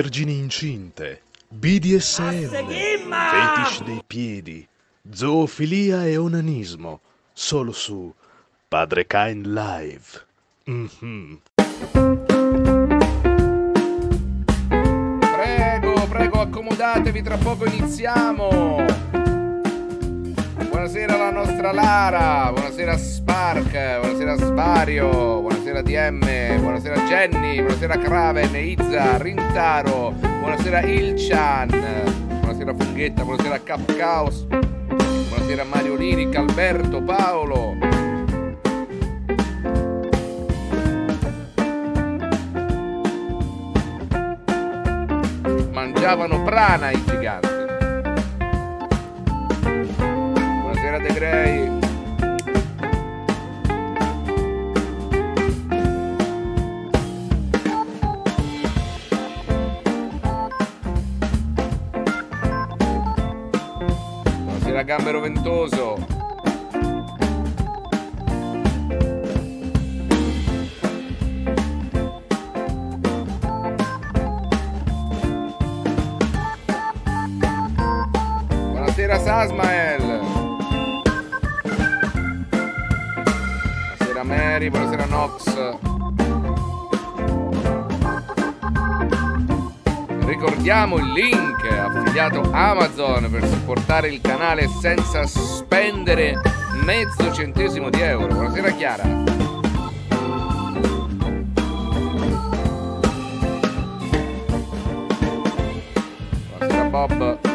Vergini incinte, BDSM, fetish dei piedi, zoofilia e onanismo, solo su Padre Kind Live. Mm-hmm. Prego, prego, accomodatevi, tra poco iniziamo. Buonasera la nostra Lara, buonasera Spark, buonasera Svario, buonasera DM, buonasera Jenny, buonasera Kraven, Izza, Rintaro, buonasera Ilchan, buonasera Funghetta, buonasera Capcaos, buonasera Mario Liric, Alberto, Paolo, mangiavano prana i giganti. Andrea De Grey Buonasera Gambero Ventoso Buonasera eh. Jerry, buonasera Nox. Ricordiamo il link affiliato Amazon per supportare il canale senza spendere mezzo centesimo di euro. Buonasera Chiara. Buonasera Bob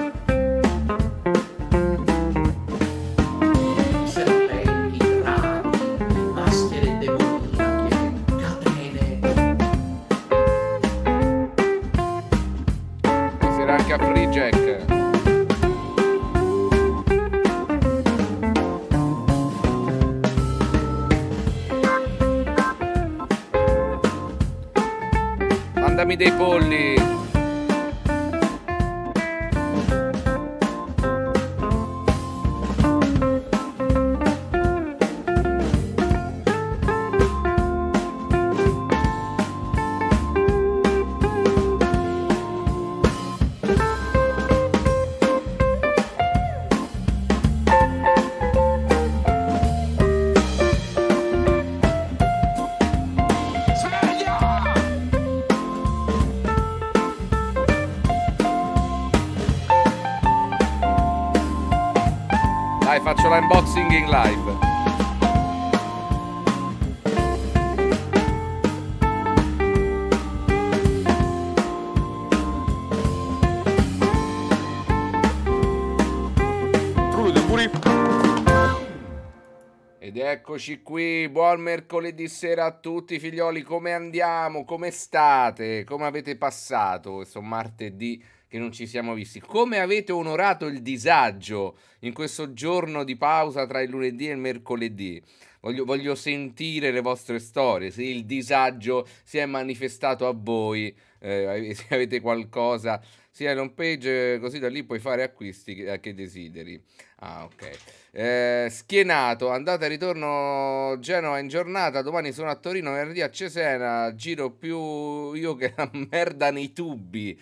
Eccoci qui, buon mercoledì sera a tutti figlioli, come andiamo? Come state? Come avete passato questo martedì che non ci siamo visti? Come avete onorato il disagio in questo giorno di pausa tra il lunedì e il mercoledì? Voglio, voglio sentire le vostre storie, se il disagio si è manifestato a voi, eh, se avete qualcosa sia l'home page, eh, così da lì puoi fare acquisti che, eh, che desideri. Ah, ok. Eh, schienato, andata e ritorno Genova in giornata, domani sono a Torino, venerdì a Cesena, giro più io che la merda nei tubi.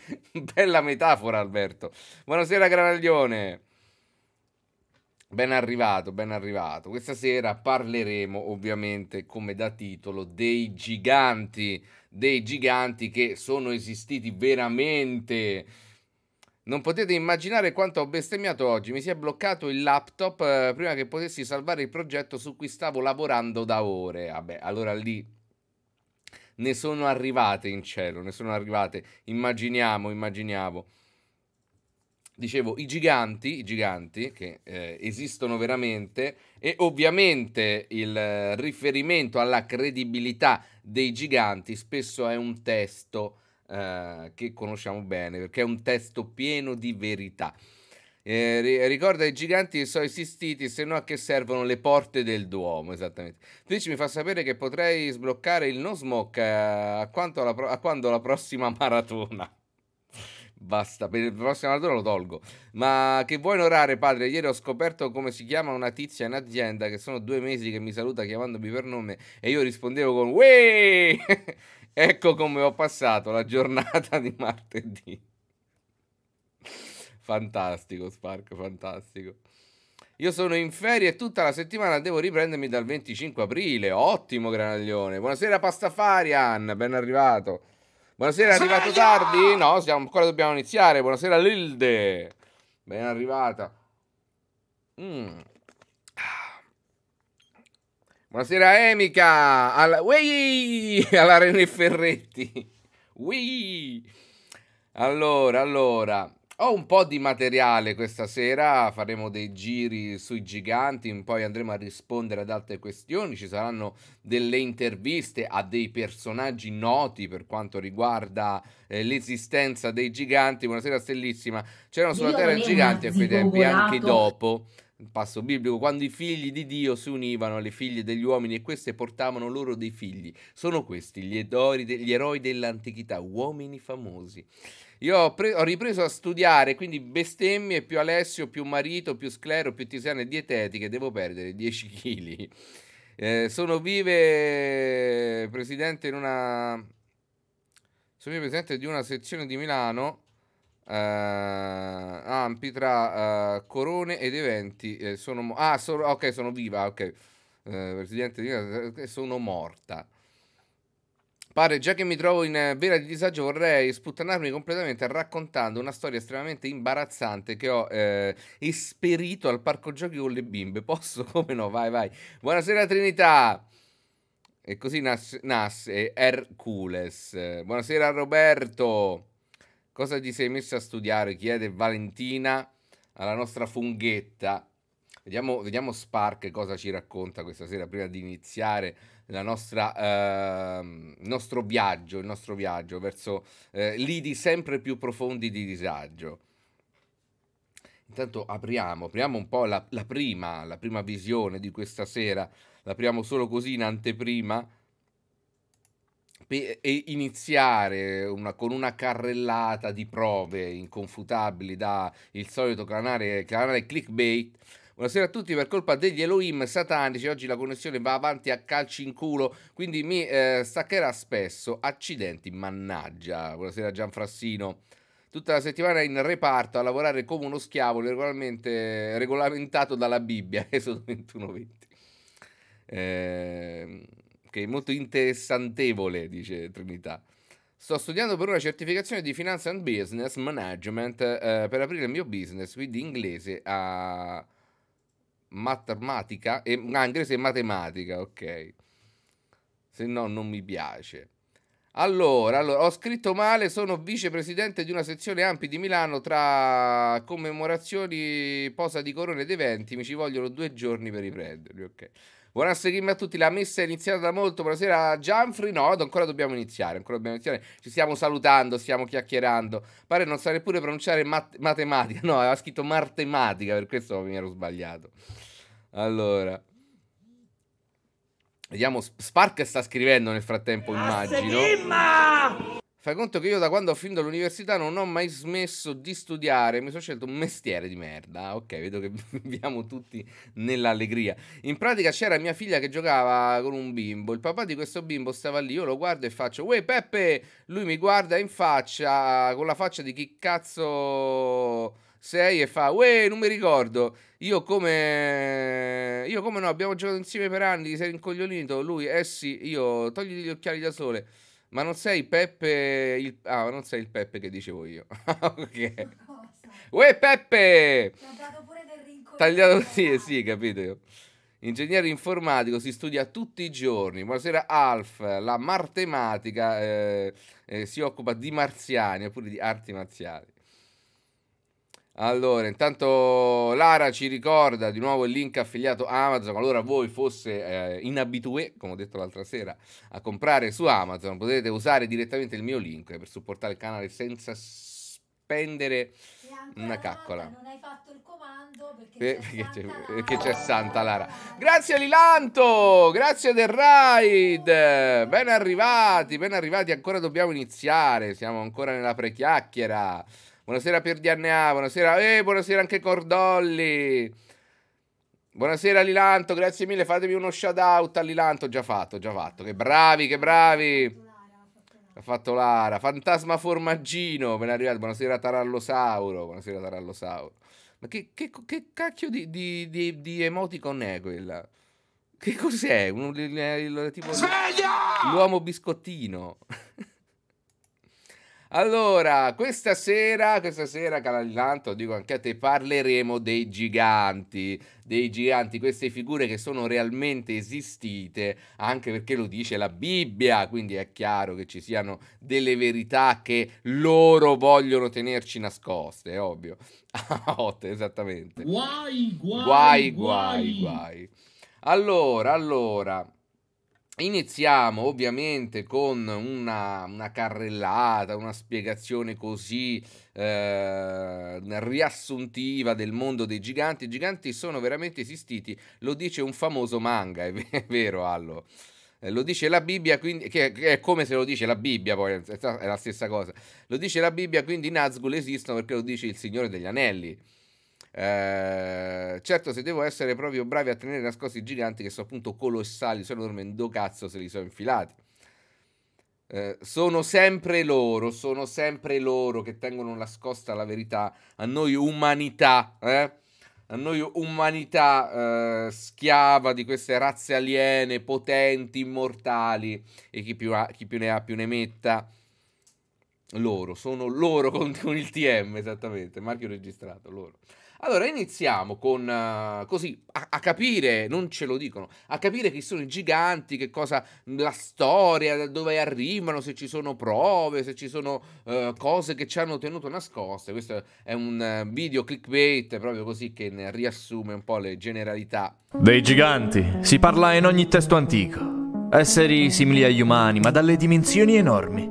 Bella metafora Alberto. Buonasera Granaglione. Ben arrivato, ben arrivato. Questa sera parleremo ovviamente come da titolo dei giganti dei giganti che sono esistiti veramente. Non potete immaginare quanto ho bestemmiato oggi. Mi si è bloccato il laptop eh, prima che potessi salvare il progetto su cui stavo lavorando da ore. Vabbè, allora lì ne sono arrivate in cielo, ne sono arrivate. Immaginiamo, immaginiamo. Dicevo, i giganti, i giganti che eh, esistono veramente, e ovviamente il riferimento alla credibilità dei giganti spesso è un testo eh, che conosciamo bene perché è un testo pieno di verità. Eh, ricorda i giganti che sono esistiti, se no a che servono le porte del Duomo, esattamente. Twitch mi fa sapere che potrei sbloccare il no smoke eh, a, pro- a quando la prossima maratona. Basta, per il prossimo anno lo tolgo. Ma che vuoi onorare, padre? Ieri ho scoperto come si chiama una tizia in azienda che sono due mesi che mi saluta chiamandomi per nome e io rispondevo con Wee! ecco come ho passato la giornata di martedì. Fantastico, Spark, fantastico. Io sono in ferie e tutta la settimana devo riprendermi dal 25 aprile. Ottimo, Granaglione. Buonasera, Pastafarian, ben arrivato. Buonasera, è arrivato tardi? No, siamo, ancora dobbiamo iniziare. Buonasera Lilde. Ben arrivata. Mm. Buonasera Emica. Alla, Uii! alla René Ferretti. Uii! Allora, allora. Ho un po' di materiale questa sera, faremo dei giri sui giganti, poi andremo a rispondere ad altre questioni, ci saranno delle interviste a dei personaggi noti per quanto riguarda eh, l'esistenza dei giganti. Buonasera Stellissima, c'erano sulla Terra giganti a quei tempi anche dopo passo biblico, quando i figli di Dio si univano alle figlie degli uomini e queste portavano loro dei figli. Sono questi gli eroi, de- gli eroi dell'antichità, uomini famosi. Io ho, pre- ho, ripreso a studiare, quindi bestemmie più Alessio, più marito, più sclero, più tisane dietetiche. Devo perdere 10 kg. Eh, sono vive presidente in una. Sono vive presidente di una sezione di Milano. Uh, ampi tra uh, corone ed eventi. Eh, sono ah, so- ok, sono viva. Ok, uh, presidente di Milano. Sono morta. Pare, già che mi trovo in eh, vera di disagio, vorrei sputtanarmi completamente raccontando una storia estremamente imbarazzante che ho eh, esperito al parco giochi con le bimbe. Posso? Come no? Vai, vai. Buonasera Trinità! E così nasce, nasce Hercules. Buonasera Roberto. Cosa ti sei messo a studiare? Chiede Valentina alla nostra funghetta. Vediamo, vediamo Spark cosa ci racconta questa sera prima di iniziare nostra, eh, il nostro viaggio, il nostro viaggio verso eh, lidi sempre più profondi di disagio. Intanto apriamo, apriamo un po' la, la prima, la prima visione di questa sera, l'apriamo solo così in anteprima e iniziare una, con una carrellata di prove inconfutabili dal solito canale, canale clickbait Buonasera a tutti, per colpa degli Elohim satanici oggi la connessione va avanti a calci in culo, quindi mi eh, staccherà spesso. Accidenti, mannaggia. Buonasera Gianfrassino. Tutta la settimana in reparto a lavorare come uno schiavo, regolarmente regolamentato dalla Bibbia, Esodo 21:20. Eh, che è molto interessantevole, dice Trinità. Sto studiando per una certificazione di Finance and Business Management eh, per aprire il mio business, quindi inglese a matematica, e, ah, inglese e matematica, ok. Se no non mi piace. Allora, allora, ho scritto male, sono vicepresidente di una sezione Ampi di Milano tra commemorazioni, posa di corone ed eventi, mi ci vogliono due giorni per riprenderli, ok. Buonasera a tutti, la messa è iniziata da molto, buonasera Gianfri, no, ancora dobbiamo iniziare, ancora dobbiamo iniziare, ci stiamo salutando, stiamo chiacchierando, pare non sa neppure pronunciare mat- matematica, no, aveva scritto matematica, per questo mi ero sbagliato. Allora. Vediamo, Spark sta scrivendo nel frattempo, immagino. Fai conto che io da quando ho finito l'università non ho mai smesso di studiare, mi sono scelto un mestiere di merda. Ok, vedo che viviamo tutti nell'allegria. In pratica c'era mia figlia che giocava con un bimbo, il papà di questo bimbo stava lì, io lo guardo e faccio "Uè Peppe!". Lui mi guarda in faccia con la faccia di chi cazzo sei e fa, uè, non mi ricordo. Io come... Io come no, abbiamo giocato insieme per anni, ti sei rincoglionito, Lui, eh sì, io, togli gli occhiali da sole. Ma non sei Peppe... Il... Ah, non sei il Peppe che dicevo io. ok. Uè, Peppe! Tagliato così, eh sì, capito. Ingegnere informatico si studia tutti i giorni. Buonasera Alf, la matematica eh, eh, si occupa di marziani, oppure di arti marziali. Allora, intanto Lara ci ricorda di nuovo il link affiliato Amazon. Allora, voi fosse eh, in abitué, come ho detto l'altra sera, a comprare su Amazon, potete usare direttamente il mio link per supportare il canale senza spendere una caccola. Non hai fatto il comando perché, eh, c'è, perché, Santa, perché Lara. Santa Lara. Grazie Lilanto, grazie del ride. Ben arrivati, ben arrivati. Ancora dobbiamo iniziare, siamo ancora nella prechiacchiera. Buonasera per DNA, buonasera, eh, buonasera anche Cordolli. Buonasera Lilanto, grazie mille, fatemi uno shout out a Lilanto, già fatto, già fatto. Che bravi, che bravi. Ha fatto Lara, Fantasma Formaggino, ben arrivato. Buonasera Tarallosauro, buonasera Tarallosauro. Ma che, che, che cacchio di, di, di, di, emoticon è quella? Che cos'è? Un, eh, tipo, Sveglia! L'uomo biscottino. Allora, questa sera, questa sera, Calalanto, dico anche a te, parleremo dei giganti, dei giganti, queste figure che sono realmente esistite, anche perché lo dice la Bibbia, quindi è chiaro che ci siano delle verità che loro vogliono tenerci nascoste, è ovvio. Otte, esattamente. Guai, guai, guai, guai, guai. Allora, allora... Iniziamo ovviamente con una, una, carrellata, una spiegazione così eh, riassuntiva del mondo dei giganti. I giganti sono veramente esistiti, lo dice un famoso manga, è, vero Allo. Eh, lo dice la Bibbia, quindi, che, è come se lo dice la Bibbia, poi è la stessa cosa. Lo dice la Bibbia, quindi i Nazgul esistono perché lo dice il Signore degli Anelli eh, certo, se devo essere proprio bravi a tenere nascosti i giganti che sono appunto colossali, sono dormendo cazzo se li sono infilati. Eh, sono sempre loro, sono sempre loro che tengono nascosta la verità. A noi umanità, eh? a noi umanità eh, schiava di queste razze aliene, potenti, immortali, e chi più, ha, chi più ne ha più ne metta. Loro, sono loro con, con il TM, esattamente, marchio registrato, loro. Allora iniziamo con uh, così a, a, capire, non ce lo dicono, a capire chi sono i giganti, che cosa mm, la storia, da dove arrivano, se ci sono prove, se ci sono uh, cose che ci hanno tenuto nascoste. Questo è un eh, video clickbait proprio così che ne riassume un po' le generalità. Dei giganti si parla in ogni testo antico. Esseri simili agli umani, ma dalle dimensioni enormi.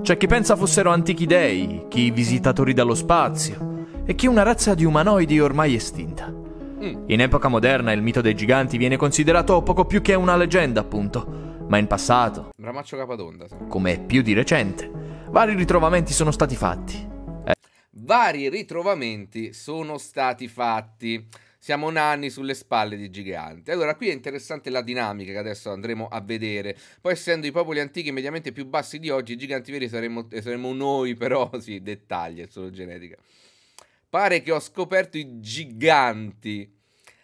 C'è chi pensa fossero antichi dei, chi visitatori dallo spazio, e che una razza di umanoidi ormai estinta. Mm. In epoca moderna il mito dei giganti viene considerato poco più che una leggenda, appunto, ma in passato, come più di recente, vari ritrovamenti sono stati fatti. Eh. Vari ritrovamenti sono stati fatti. Siamo nanni sulle spalle di giganti. Allora, qui è interessante la dinamica che adesso andremo a vedere. Poi, essendo i popoli antichi mediamente più bassi di oggi, i giganti veri saremmo, saremmo noi, però, sì, dettagli, è solo genetica. Pare che ho scoperto i giganti.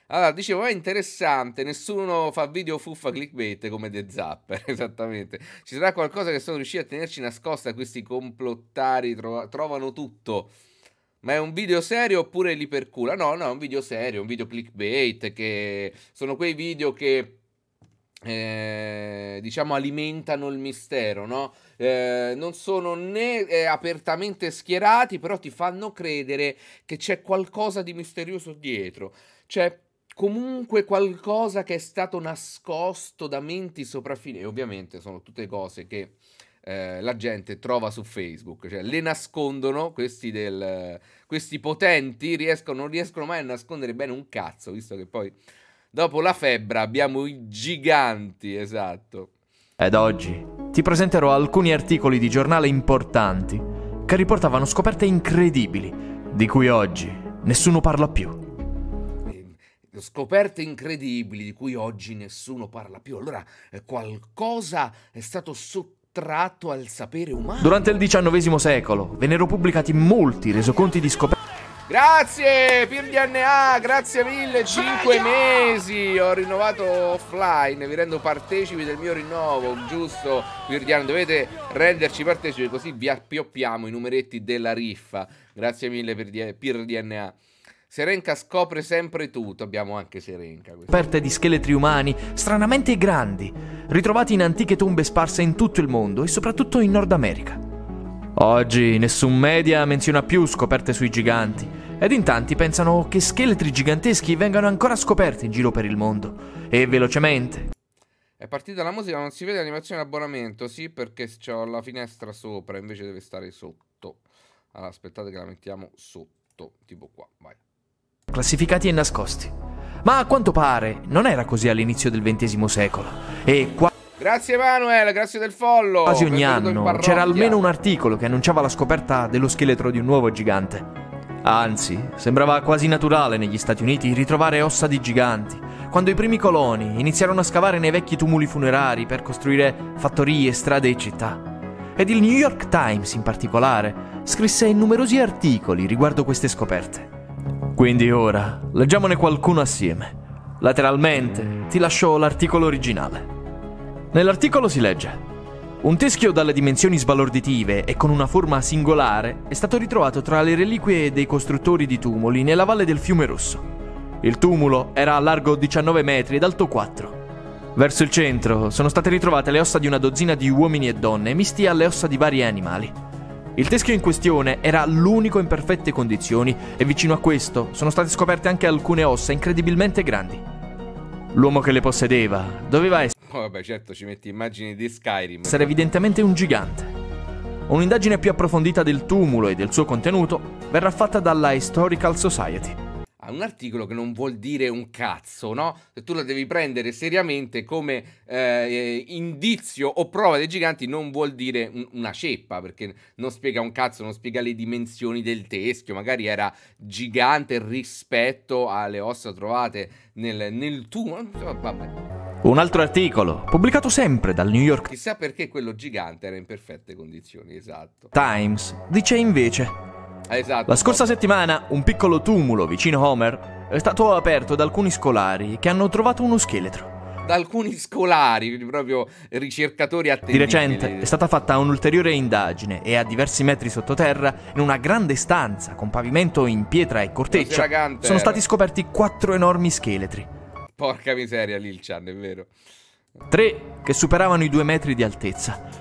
Allora, dicevo, è interessante, nessuno fa video fuffa clickbait come The Zapper, esattamente. Ci sarà qualcosa che sono riusciti a tenerci nascosta, questi complottari tro trovano tutto. Ma è un video serio oppure li percula? No, no, è un video serio, un video clickbait, che sono quei video che eh, diciamo alimentano il mistero, no? Eh, non sono né eh, apertamente schierati, però ti fanno credere che c'è qualcosa di misterioso dietro. C'è comunque qualcosa che è stato nascosto da menti sopraffine. E ovviamente sono tutte cose che eh, la gente trova su Facebook, cioè le nascondono, questi, del, questi potenti riescono, non riescono mai a nascondere bene un cazzo, visto che poi Dopo la febbre abbiamo i giganti, esatto. Ed oggi ti presenterò alcuni articoli di giornale importanti che riportavano scoperte incredibili di cui oggi nessuno parla più. Eh, scoperte incredibili di cui oggi nessuno parla più. Allora eh, qualcosa è stato sottratto al sapere umano. Durante il XIX secolo vennero pubblicati molti resoconti di scoperte. Grazie, Pir DNA, grazie mille, 5 mesi, ho rinnovato offline, vi rendo partecipi del mio rinnovo, giusto Pir DNA, dovete renderci partecipi così vi appioppiamo i numeretti della riffa, grazie mille Pir, DNA. Serenka scopre sempre tutto, abbiamo anche Serenka. Coperte di scheletri umani, stranamente grandi, ritrovati in antiche tombe sparse in tutto il mondo e soprattutto in Nord America. Oggi nessun media menziona più scoperte sui giganti, ed in tanti pensano che scheletri giganteschi vengano ancora scoperti in giro per il mondo. E velocemente. È partita la musica, non si vede l'animazione abbonamento. Sì, perché ho la finestra sopra, invece deve stare sotto. Allora, aspettate che la mettiamo sotto, tipo qua, vai. Classificati e nascosti. Ma a quanto pare non era così all'inizio del XX secolo. E qua... Grazie Emanuele, grazie del follow. Quasi ogni anno c'era almeno un articolo che annunciava la scoperta dello scheletro di un nuovo gigante. Anzi, sembrava quasi naturale negli Stati Uniti ritrovare ossa di giganti, quando i primi coloni iniziarono a scavare nei vecchi tumuli funerari per costruire fattorie, strade e città. Ed il New York Times in particolare scrisse numerosi articoli riguardo queste scoperte. Quindi ora leggiamone qualcuno assieme. Lateralmente ti lascio l'articolo originale. Nell'articolo si legge un teschio dalle dimensioni sbalorditive e con una forma singolare è stato ritrovato tra le reliquie dei costruttori di tumuli nella valle del fiume Rosso. Il tumulo era a largo 19 metri ed alto 4. Verso il centro sono state ritrovate le ossa di una dozzina di uomini e donne misti alle ossa di vari animali. Il teschio in questione era l'unico in perfette condizioni e vicino a questo sono state scoperte anche alcune ossa incredibilmente grandi. L'uomo che le possedeva doveva essere Oh, vabbè, certo ci metti immagini di Skyrim. Sarà evidentemente un gigante. Un'indagine più approfondita del tumulo e del suo contenuto verrà fatta dalla Historical Society, è un articolo che non vuol dire un cazzo, no? Se tu la devi prendere seriamente come eh, indizio o prova dei giganti, non vuol dire un, una ceppa, perché non spiega un cazzo, non spiega le dimensioni del teschio, magari era gigante rispetto alle ossa trovate nel, nel tumore. Vabbè. Un altro articolo, pubblicato sempre dal New York Chissà perché quello gigante era in perfette condizioni, esatto. Times dice invece Esatto. La scorsa settimana un piccolo tumulo vicino Homer è stato aperto da alcuni scolari che hanno trovato uno scheletro. Da alcuni scolari, proprio ricercatori attenti. Di recente è stata fatta un'ulteriore indagine e a diversi metri sottoterra, in una grande stanza con pavimento in pietra e corteccia, sono eh. stati scoperti quattro enormi scheletri. Porca miseria, Lil Chan, è vero. Tre che superavano i due metri di altezza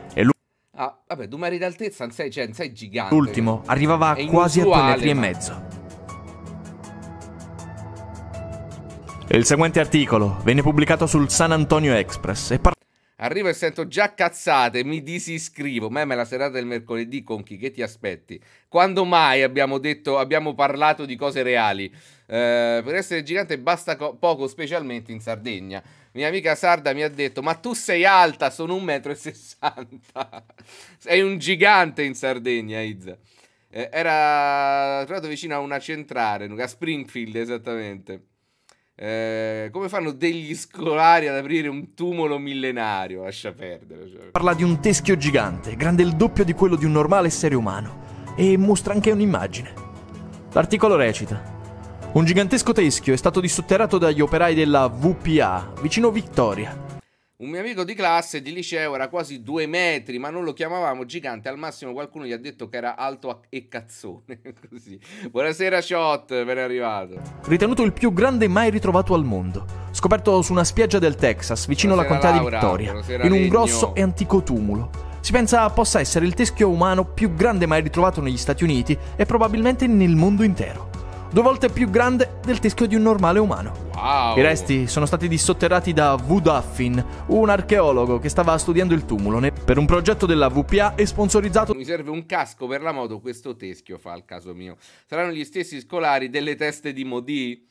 Ah, vabbè, due metri d'altezza, non sei, cioè, non sei gigante. L'ultimo arrivava quasi a due metri ma... e mezzo. Il seguente articolo venne pubblicato sul San Antonio Express e parla... Arrivo e sento già cazzate, mi disiscrivo. Meme la serata del mercoledì con chi? Che ti aspetti? Quando mai abbiamo detto, abbiamo parlato di cose reali? Eh, per essere gigante basta poco, specialmente in Sardegna. Mia amica sarda mi ha detto: Ma tu sei alta, sono un metro e sessanta sei un gigante in Sardegna, Izza. Eh, era trovato vicino a una centrale, a Springfield esattamente. Eh, come fanno degli scolari ad aprire un tumulo millenario? Lascia perdere. Lascia cioè. perdere. Parla di un teschio gigante, grande il doppio di quello di un normale essere umano, e mostra anche un'immagine. L'articolo recita. Un gigantesco teschio è stato dissotterrato dagli operai della VPA, vicino Victoria. Un mio amico di classe, di liceo, era quasi due metri, ma non lo chiamavamo gigante. Al massimo qualcuno gli ha detto che era alto e cazzone. Così. Buonasera, Shot, ben arrivato. Ritenuto il più grande mai ritrovato al mondo. Scoperto su una spiaggia del Texas, vicino Buonasera, alla contea Laura. di Victoria, in un Legno. grosso e antico tumulo. Si pensa possa essere il teschio umano più grande mai ritrovato negli Stati Uniti e probabilmente nel mondo intero due volte più grande del teschio di un normale umano. Wow. I resti sono stati dissotterrati da V. Duffin, un archeologo che stava studiando il tumulo per un progetto della VPA e sponsorizzato. Mi serve un casco per la moto, questo teschio fa al caso mio. Saranno gli stessi scolari delle teste di Modi?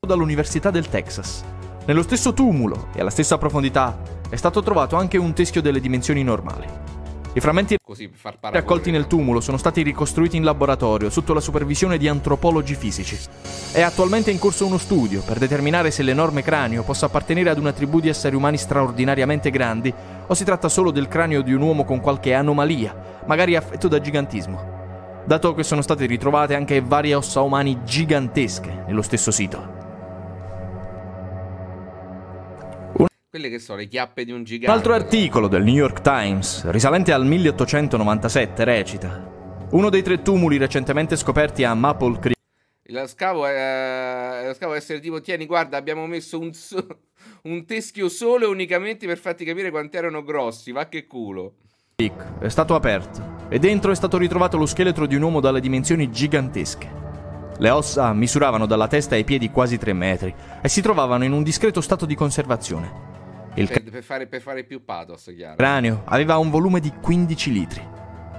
Dall'Università del Texas. Nello stesso tumulo e alla stessa profondità è stato trovato anche un teschio delle dimensioni normali. I frammenti Così, raccolti nel tumulo sono stati ricostruiti in laboratorio sotto la supervisione di antropologi fisici. È attualmente in corso uno studio per determinare se l'enorme cranio possa appartenere ad una tribù di esseri umani straordinariamente grandi o si tratta solo del cranio di un uomo con qualche anomalia, magari affetto da gigantismo. Dato che sono state ritrovate anche varie ossa umani gigantesche nello stesso sito. Quelle che sono le chiappe di un gigante. Un altro articolo del New York Times, risalente al 1897, recita: Uno dei tre tumuli recentemente scoperti a Maple Creek. Lo scavo, è, eh, lo scavo essere tipo: Tieni, guarda, abbiamo messo un, un teschio solo unicamente per farti capire quanti erano grossi. Va che culo. È stato aperto e dentro è stato ritrovato lo scheletro di un uomo dalle dimensioni gigantesche. Le ossa misuravano dalla testa ai piedi quasi 3 metri e si trovavano in un discreto stato di conservazione. Il per, per, fare, per fare più pathos, chiaro. Cranio aveva un volume di 15 litri.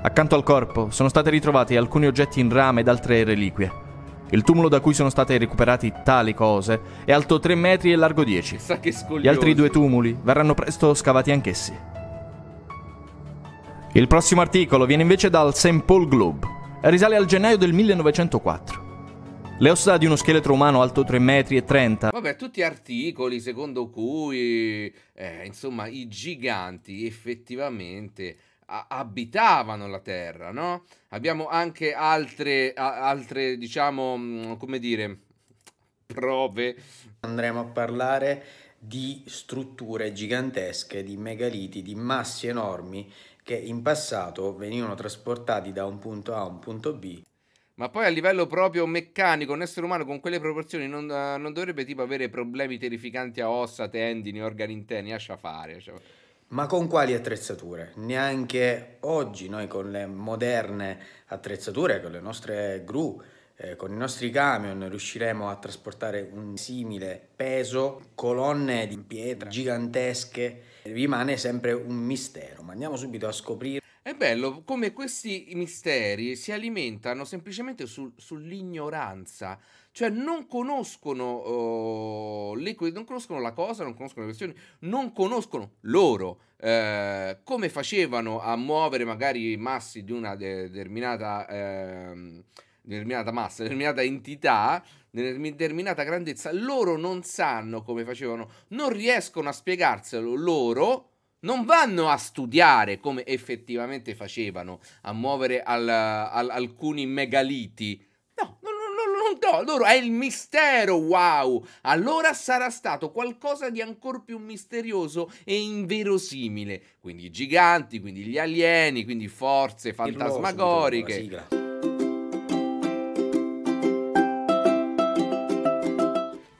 Accanto al corpo sono state ritrovati alcuni oggetti in rame ed altre reliquie. Il tumulo da cui sono state recuperate tali cose è alto 3 metri e largo 10. Sa che Gli altri due tumuli verranno presto scavati anch'essi. Il prossimo articolo viene invece dal St. Paul Globe e risale al gennaio del 1904. Le ossa di uno scheletro umano alto 3,30 metri. Vabbè, tutti articoli secondo cui, eh, insomma, i giganti effettivamente abitavano la Terra, no? Abbiamo anche altre, altre, diciamo, mm, come dire, prove. Andremo a parlare di strutture gigantesche, di megaliti, di massi enormi che in passato venivano trasportati da un punto A a un punto B. Ma poi a livello proprio meccanico, un essere umano con quelle proporzioni non, uh, non dovrebbe tipo avere problemi terrificanti a ossa, tendini, organi interni, lascia fare. Lascia cioè. Ma con quali attrezzature? Neanche oggi noi con le moderne attrezzature, con le nostre gru, eh, con i nostri camion riusciremo a trasportare un simile peso, colonne di pietra gigantesche. Rimane sempre un mistero, ma andiamo subito a scoprire è bello come questi misteri si alimentano semplicemente su, sull'ignoranza, cioè non conoscono, oh, le, non conoscono la cosa, non conoscono le questioni, non conoscono loro eh, come facevano a muovere magari i massi di una determinata, eh, determinata massa, determinata entità determinata grandezza, loro non sanno come facevano, non riescono a spiegarselo loro non vanno a studiare come effettivamente facevano, a muovere al, al, alcuni megaliti. No, non no, loro è il mistero, wow! Allora sarà stato qualcosa di ancora più misterioso e inverosimile. Quindi i giganti, quindi gli alieni, quindi forze fantasmagoriche.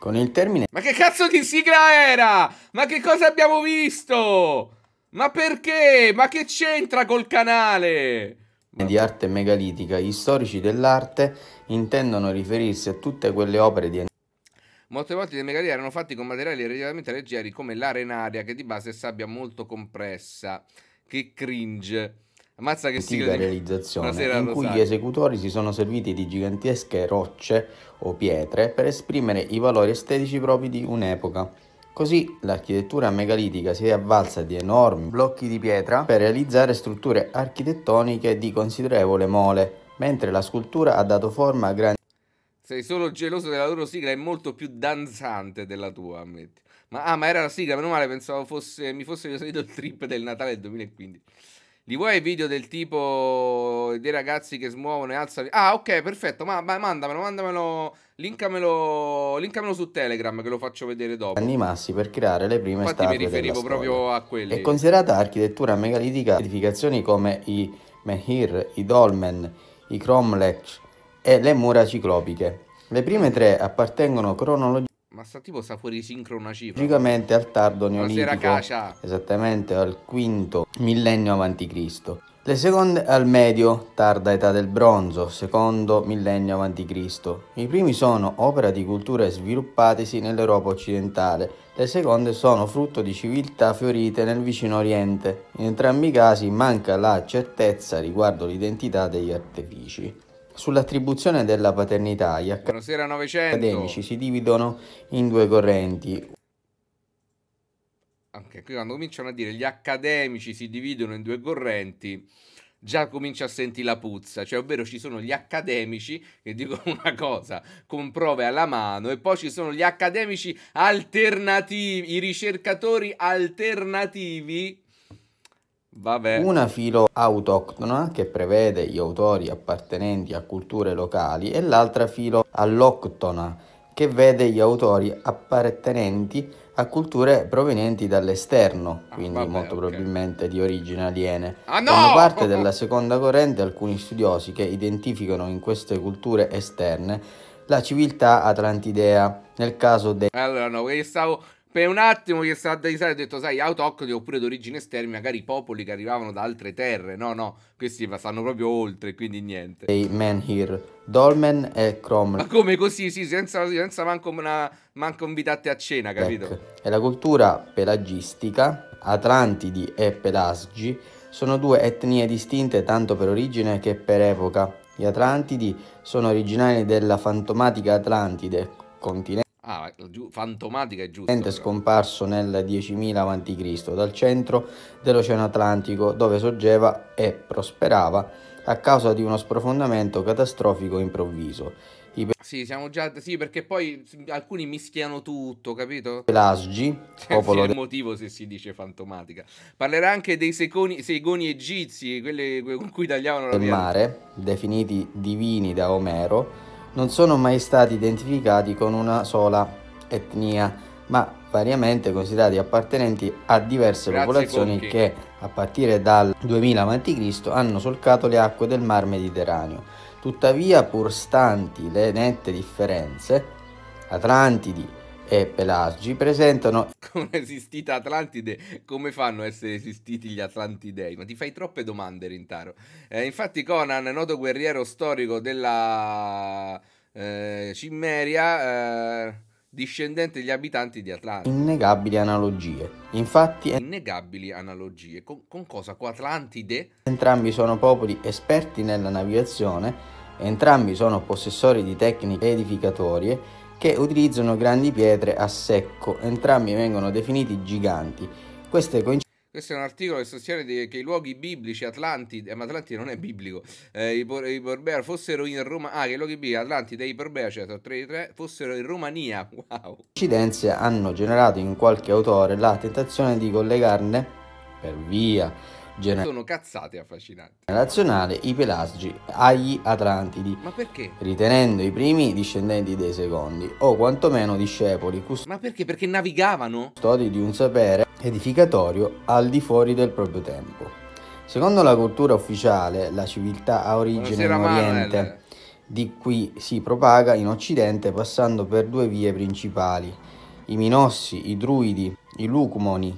Con il termine... Ma che cazzo di sigla era? Ma che cosa abbiamo visto? Ma perché? Ma che c'entra col canale? di arte megalitica, gli storici dell'arte intendono riferirsi a tutte quelle opere di Molte volte i megalie erano fatti con materiali relativamente leggeri come l'arenaria che di base è sabbia molto compressa, che cringe. Ammazza che sigla di... realizzazione in cui gli esecutori si sono serviti di gigantesche rocce o pietre per esprimere i valori estetici propri di un'epoca. Così l'architettura megalitica si è avvalsa di enormi blocchi di pietra per realizzare strutture architettoniche di considerevole mole, mentre la scultura ha dato forma a grandi... Sei solo geloso della loro sigla, è molto più danzante della tua, ammetti. Ma, ah, ma era la sigla, meno male, pensavo fosse, mi fosse salito il trip del Natale del 2015. Li vuoi video del tipo dei ragazzi che smuovono e alzano? Ah, ok, perfetto. Ma, ma mandamelo, mandamelo. Linkamelo, linkamelo su Telegram che lo faccio vedere dopo. Anni massi per creare le prime Infatti statue. Infatti mi riferivo proprio a quelle. È considerata architettura megalitica edificazioni come i Mehir, i Dolmen, i Cromlech e le mura ciclopiche. Le prime tre appartengono cronologicamente ma sta tipo sta fuori sincro una cifra. Oh. Logicamente al tardo neolitico, esattamente al quinto millennio a.C. Le seconde al medio, tarda età del bronzo, secondo millennio a.C. I primi sono opera di culture sviluppatesi nell'Europa occidentale, le seconde sono frutto di civiltà fiorite nel vicino oriente. In entrambi i casi manca la certezza riguardo l'identità degli artefici. Sull'attribuzione della paternità, gli accademici si dividono in due correnti. Anche qui quando cominciano a dire gli accademici si dividono in due correnti, già comincia a sentire la puzza, cioè ovvero ci sono gli accademici che dicono una cosa con prove alla mano e poi ci sono gli accademici alternativi, i ricercatori alternativi Vabbè. Una filo autoctona che prevede gli autori appartenenti a culture locali e l'altra filo alloctona che vede gli autori appartenenti a culture provenienti dall'esterno, ah, quindi vabbè, molto okay. probabilmente di origine aliene. Ah, no! Fanno parte della seconda corrente alcuni studiosi che identificano in queste culture esterne la civiltà atlantidea, nel caso dei... Allora, no, stavo per un attimo che stava da e ho detto, sai, autoctoni oppure d'origine esterni, magari popoli che arrivavano da altre terre. No, no, questi stanno proprio oltre, quindi niente. Hey, man here, Dolmen e Crom. Ma come così, sì, senza, senza manco, una, manco un invitate a cena, ecco, capito? Bec. E la cultura pelagistica, Atlantidi e Pelasgi, sono due etnie distinte tanto per origine che per epoca. Gli Atlantidi sono originari della fantomatica Atlantide, continente Ah, fantomatica è giusto. È scomparso nel 10.000 a.C. dal centro dell'Oceano Atlantico, dove sorgeva e prosperava a causa di uno sprofondamento catastrofico improvviso. I sì, siamo già... Sì, perché poi alcuni mischiano tutto, capito? Pelasgi, popolo... Sì, è il motivo se si dice fantomatica. Parlerà anche dei seconi, segoni egizi, quelli con cui tagliavano la... Il mare, definiti divini da Omero, non sono mai stati identificati con una sola etnia, ma variamente considerati appartenenti a diverse Grazie popolazioni Conchi. che a partire dal 2000 a.C. hanno solcato le acque del Mar Mediterraneo. Tuttavia, pur stanti le nette differenze, Atlantidi, e Pelagi presentano Come esistita Atlantide? Come fanno a essere esistiti gli Atlantidei? Ma ti fai troppe domande, Rintaro. Eh, infatti Conan, noto guerriero storico della eh, Cimmeria, eh, discendente degli abitanti di Atlantide. Innegabili analogie. Infatti... È... Innegabili analogie. Con, con cosa? Con Atlantide? Entrambi sono popoli esperti nella navigazione, entrambi sono possessori di tecniche edificatorie che utilizzano grandi pietre a secco, entrambi vengono definiti giganti. Queste coincidenze questo è un articolo che sostiene che i luoghi biblici Atlantide, eh, ma Atlantide non è biblico, eh, i, por, i Borbea fossero in Roma, ah, che i luoghi biblici Atlantide e cioè i Borbea, cioè 33, fossero in Romania, wow. Incidenze hanno generato in qualche autore la tentazione di collegarne, per via generale. Sono cazzate affascinanti. Nazionale i Pelasgi agli Atlantidi. Ma perché? Ritenendo i primi discendenti dei secondi, o quantomeno discepoli. Cust- Ma perché? Perché navigavano? Custodi di un sapere edificatorio al di fuori del proprio tempo. Secondo la cultura ufficiale, la civiltà ha origine in Oriente. Manuel. Di cui si propaga in Occidente passando per due vie principali, i Minossi, i Druidi, i Lucmoni,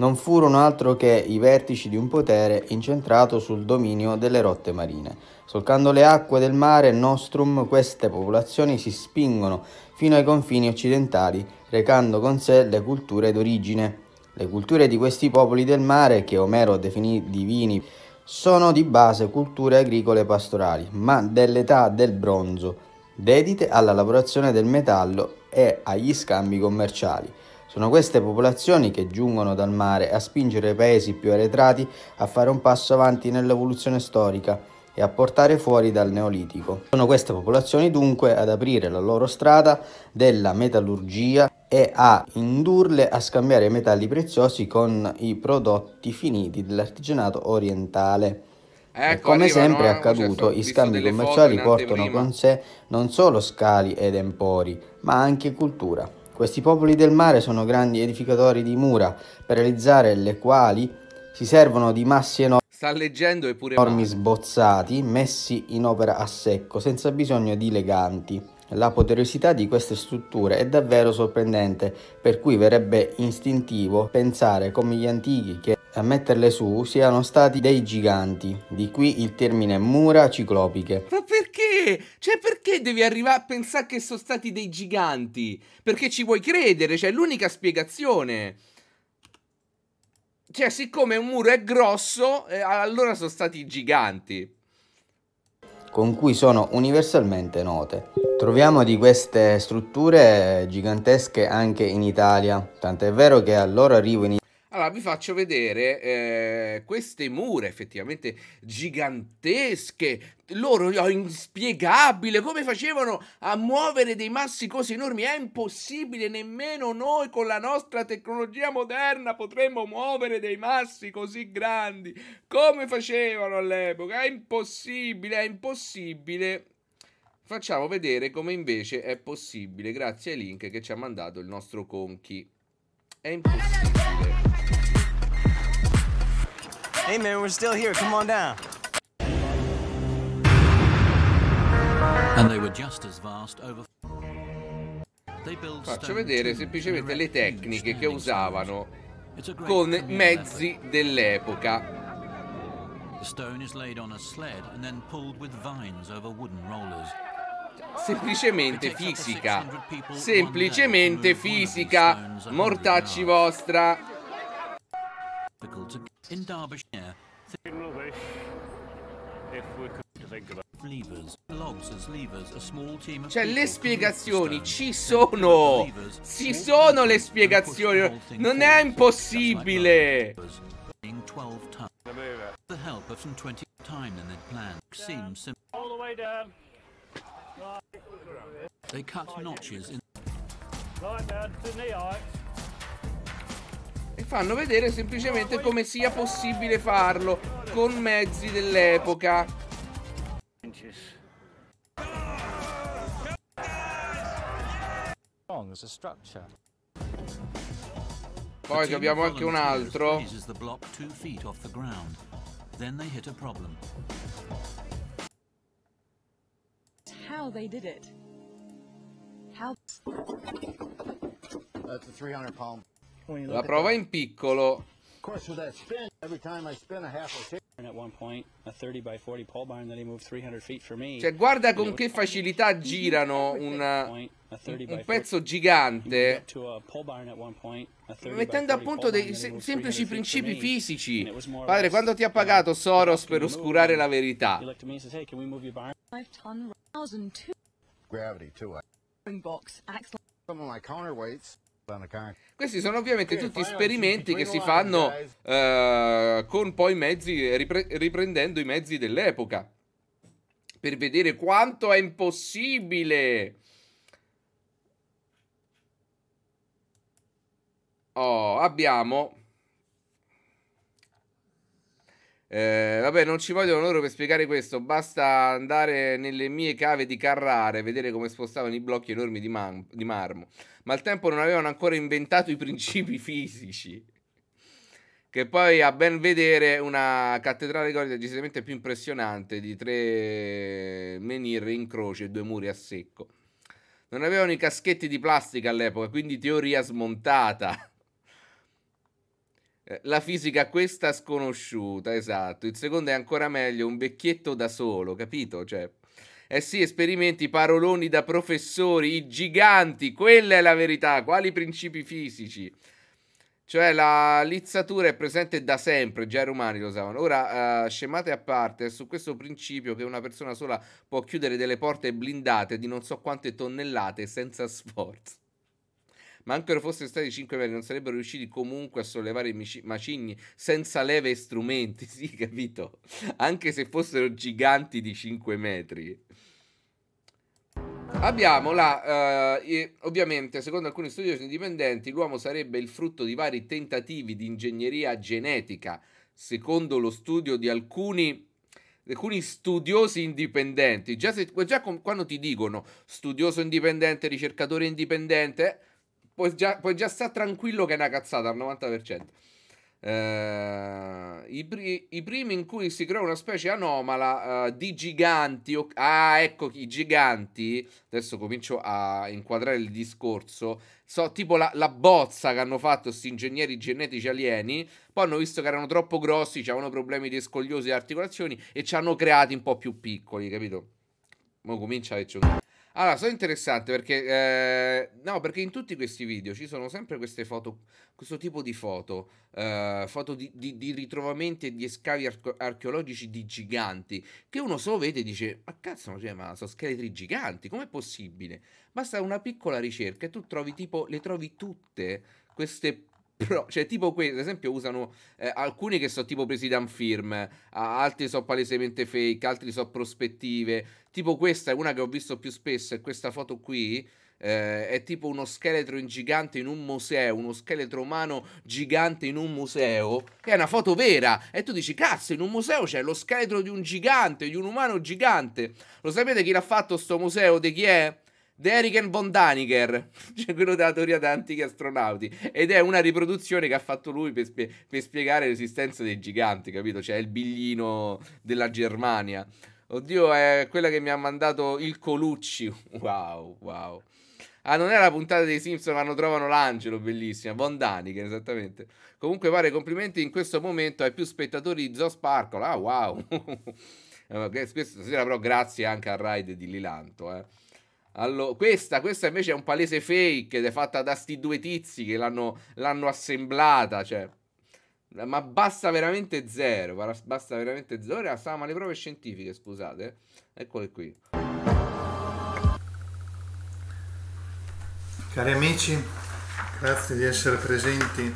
non furono altro che i vertici di un potere incentrato sul dominio delle rotte marine. Solcando le acque del mare Nostrum, queste popolazioni si spingono fino ai confini occidentali, recando con sé le culture d'origine. Le culture di questi popoli del mare, che Omero definì divini, sono di base culture agricole pastorali, ma dell'età del bronzo, dedite alla lavorazione del metallo e agli scambi commerciali. Sono queste popolazioni che giungono dal mare a spingere i paesi più arretrati a fare un passo avanti nell'evoluzione storica e a portare fuori dal Neolitico. Sono queste popolazioni dunque ad aprire la loro strada della metallurgia e a indurle a scambiare metalli preziosi con i prodotti finiti dell'artigianato orientale. Ecco, come arriva, sempre è eh, accaduto, cioè, i scambi commerciali portano con sé non solo scali ed empori, ma anche cultura. Questi popoli del mare sono grandi edificatori di mura, per realizzare le quali si servono di massi enormi. Sta leggendo eppure. Enormi sbozzati, messi in opera a secco, senza bisogno di leganti. La poderosità di queste strutture è davvero sorprendente, per cui verrebbe istintivo pensare come gli antichi che a metterle su siano stati dei giganti, di qui il termine mura ciclopiche. Ma perché? Cioè perché devi arrivare a pensare che sono stati dei giganti? Perché ci vuoi credere, cioè l'unica spiegazione. Cioè siccome un muro è grosso, eh, allora sono stati giganti con cui sono universalmente note. Troviamo di queste strutture gigantesche anche in Italia, tant'è vero che al loro arrivo in Italia allora vi faccio vedere eh, queste mura effettivamente gigantesche, loro è oh, inspiegabile come facevano a muovere dei massi così enormi, è impossibile nemmeno noi con la nostra tecnologia moderna potremmo muovere dei massi così grandi, come facevano all'epoca, è impossibile, è impossibile facciamo vedere come invece è possibile grazie ai link che ci ha mandato il nostro conchi. È impossibile. Hey, man, we're still here. Come on down. And they were just as vast over... Faccio vedere semplicemente le tecniche che usavano con mezzi dell'epoca. Semplicemente fisica. Semplicemente fisica. Mortacci vostra. in Derbyshire. Rubbish, if we could think about levers, logs as levers, a small team of Cioè le spiegazioni ci sono. Ci sono le spiegazioni. Non è impossibile. The help of some 20 time plan seems simple. All the way down. They cut notches in. Right down to knee e fanno vedere semplicemente come sia possibile farlo con mezzi dell'epoca. Poi abbiamo anche un altro. How they did it. How... That's a 300 pound point. La prova in piccolo. Of course, with that spin, every time I spin a half a cioè, guarda con che facilità girano un, un pezzo gigante, mettendo a punto dei semplici principi fisici. Padre, quando ti ha pagato Soros per oscurare la verità? Gravity, too. Box questi sono ovviamente tutti esperimenti che si fanno eh, con poi mezzi, ripre- riprendendo i mezzi dell'epoca, per vedere quanto è impossibile. Oh, abbiamo Eh, vabbè, non ci vogliono loro per spiegare questo. Basta andare nelle mie cave di Carrara e vedere come spostavano i blocchi enormi di, man- di marmo. Ma al tempo non avevano ancora inventato i principi fisici. Che poi a ben vedere una cattedrale gotica decisamente più impressionante di tre menire in croce e due muri a secco. Non avevano i caschetti di plastica all'epoca, quindi teoria smontata. La fisica questa sconosciuta, esatto. Il secondo è ancora meglio, un vecchietto da solo, capito? Cioè, eh sì, esperimenti, paroloni da professori, i giganti, quella è la verità. Quali principi fisici? Cioè, la lizzatura è presente da sempre, già i romani lo sapevano. Ora, eh, scemate a parte, è su questo principio che una persona sola può chiudere delle porte blindate di non so quante tonnellate senza sforzo ma anche se fossero stati 5 metri non sarebbero riusciti comunque a sollevare i macigni senza leve e strumenti, sì, capito? Anche se fossero giganti di 5 metri. Abbiamo la... Eh, ovviamente, secondo alcuni studiosi indipendenti, l'uomo sarebbe il frutto di vari tentativi di ingegneria genetica, secondo lo studio di alcuni alcuni studiosi indipendenti. Già, se, già com, quando ti dicono studioso indipendente, ricercatore indipendente, puoi già, puoi già stare tranquillo che è una cazzata al 90%. Uh, eh, i, pri- i, primi in cui si crea una specie anomala uh, di giganti. O- ah, ecco i giganti. Adesso comincio a inquadrare il discorso. So, tipo la, la bozza che hanno fatto questi ingegneri genetici alieni. Poi hanno visto che erano troppo grossi, c'erano problemi di scoliosi e articolazioni e ci hanno creati un po' più piccoli, capito? Mo comincia a c'è allora, sono interessante perché... Eh, no, perché in tutti questi video ci sono sempre queste foto, questo tipo di foto, eh, foto di, di, di, ritrovamenti e di scavi arco- archeologici di giganti, che uno solo vede e dice, ma cazzo, cioè, ma sono scheletri giganti, com'è possibile? Basta una piccola ricerca e tu trovi tipo, le trovi tutte queste però, cioè, tipo questi, ad esempio, usano eh, alcuni che sono tipo presi da un film, altri sono palesemente fake, altri sono prospettive. Tipo questa è una che ho visto più spesso è questa foto qui eh, è tipo uno scheletro in gigante in un museo, uno scheletro umano gigante in un museo, che è una foto vera. E tu dici, cazzo, in un museo c'è lo scheletro di un gigante, di un umano gigante. Lo sapete chi l'ha fatto sto museo? Di chi è? Deriken von Daniker, cioè quello della teoria da antichi astronauti, ed è una riproduzione che ha fatto lui per, spie per spiegare l'esistenza dei giganti, capito? Cioè il biglino della Germania. Oddio, è quella che mi ha mandato il Colucci. Wow, wow. Ah, non è la puntata dei Simpson non trovano l'angelo, bellissima. Von Daniken, esattamente. Comunque, pare complimenti in questo momento ai più spettatori di Zoo Sparkle. Ah, wow. Questa eh, sera però grazie anche al raid di Lilanto, eh. Allora, questa, questa, invece è un palese fake ed è fatta da sti due tizi che l'hanno, l'hanno assemblata, cioè... Ma basta veramente zero. Basta veramente zero. Ora stavamo alle prove scientifiche, scusate. Eccole qui. Cari amici, grazie di essere presenti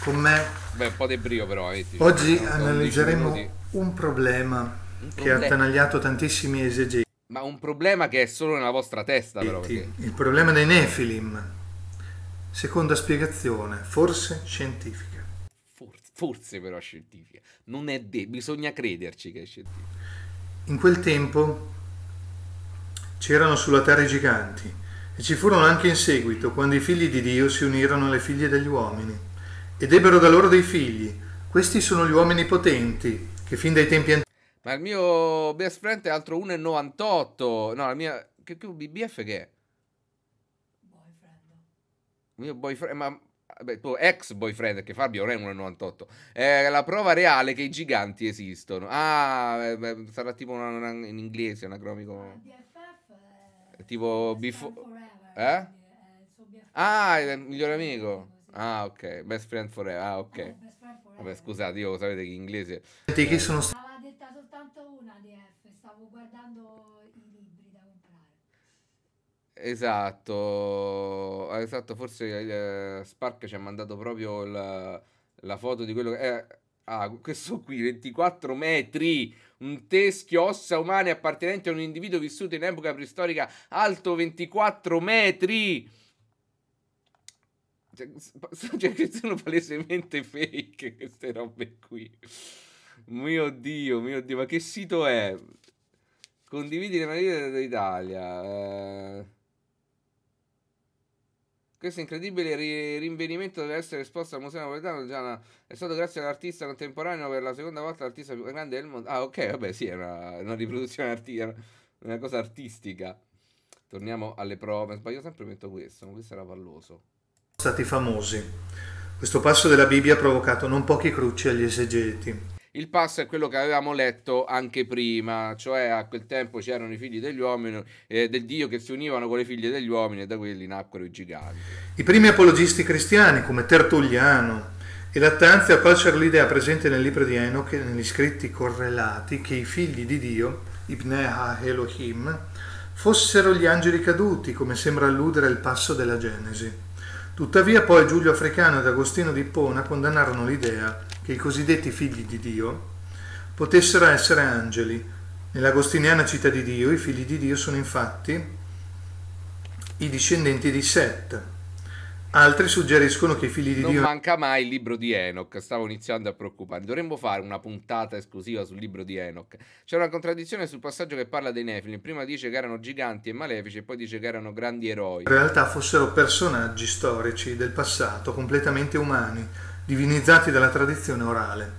con me. Beh, un po' di brio però. Eh, Oggi analizzeremo un problema un che ha attanagliato tantissimi esegeti. Ma un problema che è solo nella vostra testa però. Perché... Il problema dei Nefilim. Seconda spiegazione, forse scientifica forse però scientifica, non è de- bisogna crederci che è scientifica. In quel tempo c'erano sulla terra i giganti e ci furono anche in seguito quando i figli di Dio si unirono alle figlie degli uomini ed ebbero da loro dei figli. Questi sono gli uomini potenti che fin dai tempi antichi... Ma il mio best friend è altro 1,98. No, la mia... Che, che BBF che è? Boyfriend. Il mio boyfriend, ma eh beh, ex boyfriend, che Fabio non è 98, È eh, la prova reale che i giganti esistono. Ah, eh, beh, sarà tipo una, una, in inglese, anacromico. Ah, BFF, tipo before... Eh? Ah, il migliore amico. Ah, ok. Best friend forever. Ah, ok. Vabbè, scusate, io sapete che in inglese... Che detta soltanto una di stavo guardando... Esatto, esatto, forse eh, Spark ci ha mandato proprio la, la foto di quello che... Eh, ah, questo qui, 24 metri, un teschio ossa umane appartenente a un individuo vissuto in epoca preistorica, alto 24 metri! Cioè, cioè, sono palesemente fake queste robe qui. Mio Dio, mio Dio, ma che sito è? Condividi le maniere dell'Italia. Eh... Questo incredibile ri- rinvenimento deve essere esposto al Museo Napoletano. Già è stato grazie all'artista contemporaneo per la seconda volta l'artista più grande del mondo. Ah, ok, vabbè, sì, è una, una riproduzione artistica, una cosa artistica. Torniamo alle prove. Sbaglio sempre metto questo, ma questo era palloso. Stati famosi. Questo passo della Bibbia ha provocato non pochi cruci agli esegeti. Il passo è quello che avevamo letto anche prima, cioè a quel tempo c'erano i figli degli uomini, eh, del Dio che si univano con le figlie degli uomini e da quelli nacquero i giganti. I primi apologisti cristiani come Tertulliano e Lattanzio accolsero l'idea presente nel libro di Enoch e negli scritti correlati che i figli di Dio, Ibneha Elohim, fossero gli angeli caduti, come sembra alludere il passo della Genesi. Tuttavia poi Giulio Africano ed Agostino di Ippona condannarono l'idea che i cosiddetti figli di Dio potessero essere angeli. Nell'agostiniana città di Dio i figli di Dio sono infatti i discendenti di Set. Altri suggeriscono che i figli di non Dio... Non manca mai il libro di Enoch, stavo iniziando a preoccuparmi. Dovremmo fare una puntata esclusiva sul libro di Enoch. C'è una contraddizione sul passaggio che parla dei Nephilim. Prima dice che erano giganti e malefici e poi dice che erano grandi eroi. In realtà fossero personaggi storici del passato, completamente umani, divinizzati dalla tradizione orale.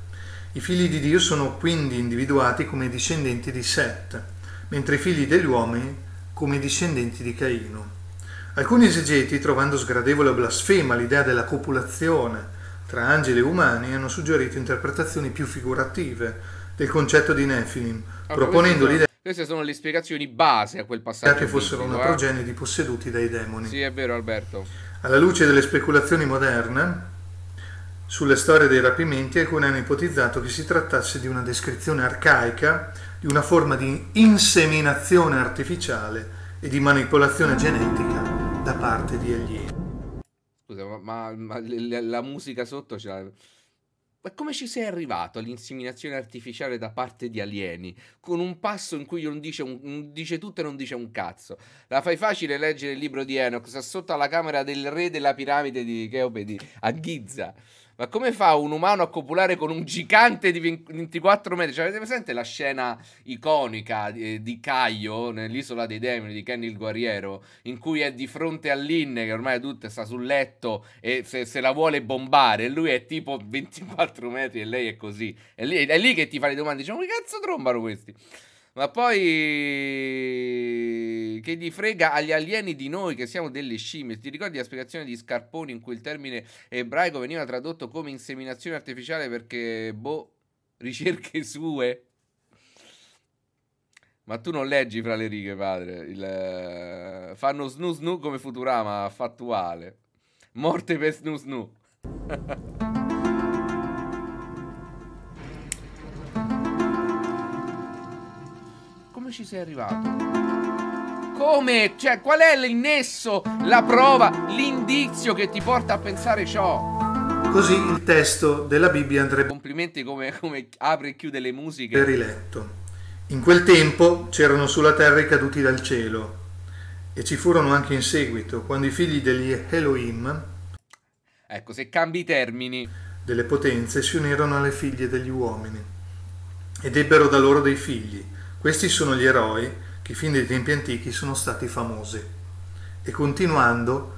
I figli di Dio sono quindi individuati come discendenti di Set, mentre i figli degli uomini come discendenti di Caino. Alcuni esegeti, trovando sgradevole e blasfema l'idea della copulazione tra angeli e umani, hanno suggerito interpretazioni più figurative del concetto di Nephilim, allora, ah, proponendo l'idea queste sono le spiegazioni base a quel passaggio. Che fossero una eh? progenie di posseduti dai demoni. Sì, è vero, Alberto. Alla luce delle speculazioni moderne, sulle storie dei rapimenti alcuni hanno ipotizzato che si trattasse di una descrizione arcaica, di una forma di inseminazione artificiale e di manipolazione genetica da parte di alieni. Scusa, ma, ma, ma la, la musica sotto c'è. La... Ma come ci sei arrivato all'inseminazione artificiale da parte di alieni? Con un passo in cui non dice, un, non dice tutto e non dice un cazzo. La fai facile leggere il libro di Enoch, sotto alla camera del re della piramide di Cheopedi, a Ghizza. Ma come fa un umano a copulare con un gigante di 24 metri? Cioè, avete presente la scena iconica di, eh, di Caio nell'isola dei demoni di Kenny il guerriero? In cui è di fronte a Lynn, che ormai è tutta, sta sul letto e se, se, la vuole bombare. E lui è tipo 24 metri e lei è così. È lì, è lì che ti fa le domande. Diciamo, che cazzo trombano questi? Ma poi che gli frega agli alieni di noi che siamo delle scimmie. Ti ricordi la spiegazione di Scarponi in cui il termine ebraico veniva tradotto come inseminazione artificiale perché, boh, ricerche sue? Ma tu non leggi fra le righe, padre. Il, eh, fanno snu snu come Futurama fattuale. Morte per snu snu. come ci sei arrivato? Come? Cioè, qual è il nesso, la prova, l'indizio che ti porta a pensare ciò? Così il testo della Bibbia andrebbe... Complimenti come, come apre e chiude le musiche. Riletto. In quel tempo c'erano sulla terra i caduti dal cielo, e ci furono anche in seguito, quando i figli degli Elohim... Ecco, se cambi i termini... Delle potenze si unirono alle figlie degli uomini, ed ebbero da loro dei figli. Questi sono gli eroi che fin dai tempi antichi sono stati famosi. E continuando,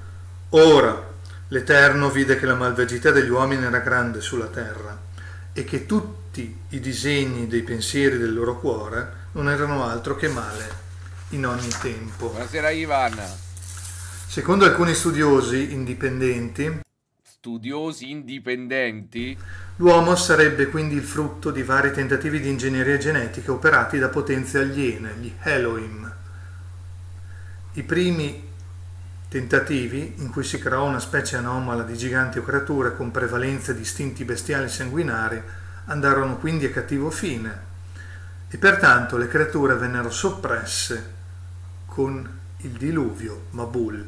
ora l'Eterno vide che la malvagità degli uomini era grande sulla terra e che tutti i disegni dei pensieri del loro cuore non erano altro che male in ogni tempo. Buonasera Ivan. Secondo alcuni studiosi indipendenti, studiosi indipendenti L'uomo sarebbe quindi il frutto di vari tentativi di ingegneria genetica operati da potenze aliene, gli Elohim. I primi tentativi, in cui si creò una specie anomala di giganti o creature con prevalenza di istinti bestiali sanguinari, andarono quindi a cattivo fine e pertanto le creature vennero soppresse con il diluvio Mabul.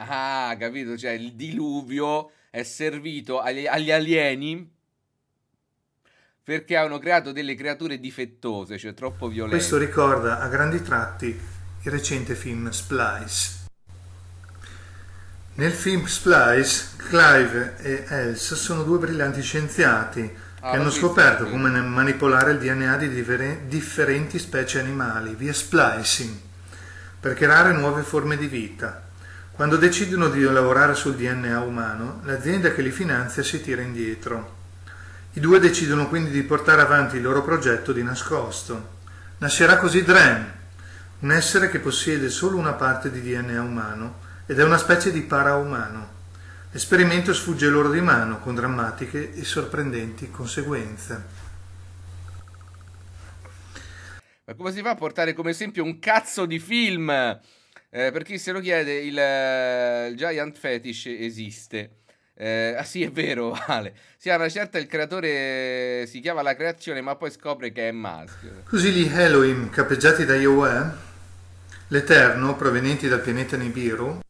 Ah, capito, cioè il diluvio è servito agli, agli alieni perché hanno creato delle creature difettose, cioè troppo violente. Questo ricorda a grandi tratti il recente film Splice. Nel film Splice, Clive e Else sono due brillanti scienziati ah, che hanno scoperto come manipolare il DNA di differenti specie animali via splicing per creare nuove forme di vita. Quando decidono di lavorare sul DNA umano, l'azienda che li finanzia si tira indietro. I due decidono quindi di portare avanti il loro progetto di nascosto. Nascerà così Dren, un essere che possiede solo una parte di DNA umano ed è una specie di paraumano. L'esperimento sfugge loro di mano con drammatiche e sorprendenti conseguenze. Ma come si fa a portare come esempio un cazzo di film? Eh, per chi se lo chiede, il, eh, il Giant Fetish esiste. Eh, ah sì, è vero, Vale. Si ha una certa, il creatore si chiama la creazione, ma poi scopre che è maschio. Così gli Elohim, capeggiati da Yahweh, l'Eterno, provenienti dal pianeta Nibiru,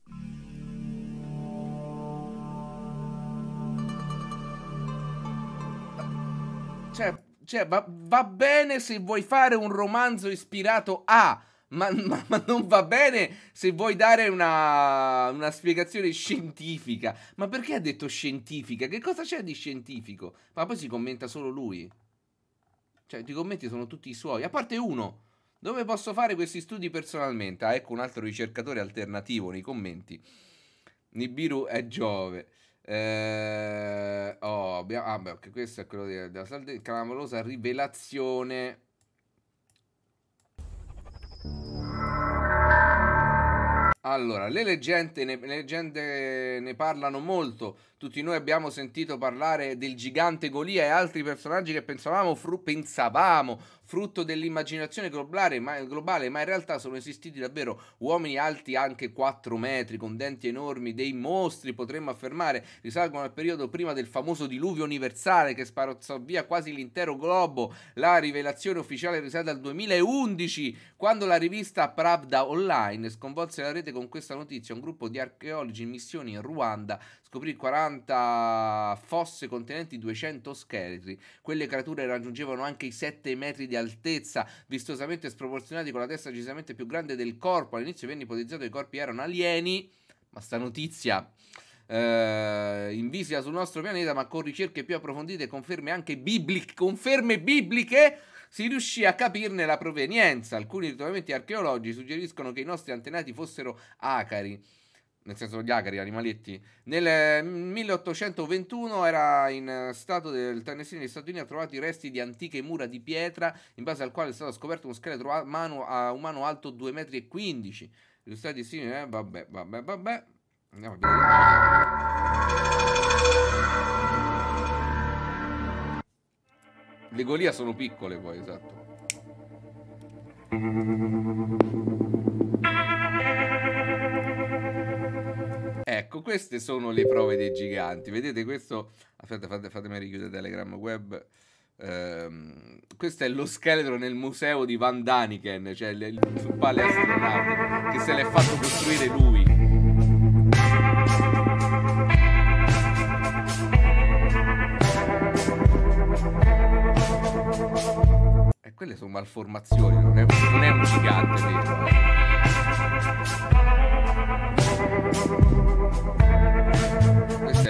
cioè, cioè va, va bene se vuoi fare un romanzo ispirato a ma, ma, ma, non va bene se vuoi dare una, una, spiegazione scientifica. Ma perché ha detto scientifica? Che cosa c'è di scientifico? Ma poi si commenta solo lui. Cioè, i commenti sono tutti i suoi, a parte uno. Dove posso fare questi studi personalmente? Ah, ecco un altro ricercatore alternativo nei commenti. Nibiru è Giove. Eh, oh, ah, beh, questo è quello della, della clamorosa rivelazione Allora, le leggende, ne, le leggende ne parlano molto. Tutti noi abbiamo sentito parlare del gigante Golia e altri personaggi che pensavamo, fru- pensavamo frutto dell'immaginazione globale ma, globale, ma in realtà sono esistiti davvero uomini alti anche 4 metri, con denti enormi, dei mostri, potremmo affermare, risalgono al periodo prima del famoso diluvio universale che sparozzò via quasi l'intero globo. La rivelazione ufficiale risale al 2011, quando la rivista Pravda Online sconvolse la rete con questa notizia, un gruppo di archeologi in missione in Ruanda Scoprì 40 fosse contenenti 200 scheletri. Quelle creature raggiungevano anche i 7 metri di altezza, vistosamente sproporzionati con la testa decisamente più grande del corpo. All'inizio venne ipotizzato che i corpi erano alieni, ma sta notizia eh, in visita sul nostro pianeta, ma con ricerche più approfondite e conferme anche bibliche, conferme bibliche si riuscì a capirne la provenienza. Alcuni ritrovamenti archeologici suggeriscono che i nostri antenati fossero acari nel senso gli agari, gli animaletti. Nel 1821 mm, era in eh, stato del Tennessee negli Stati Uniti trovato i resti di antiche mura di pietra in base al quale è stato scoperto uno scheletro a mano, a umano alto 2,15 m. Illustrati simili, eh? vabbè, vabbè, vabbè. Andiamo a vedere. Le golia sono piccole poi, esatto. Ecco, queste sono le prove dei giganti. Vedete questo? Aspetta, fate, fatemi richiudere Telegram Web. Ehm, questo è lo scheletro nel museo di Van Daniken, cioè il, le, sul palestra che se l'è fatto costruire lui. E quelle sono malformazioni, non è, non è un gigante vero.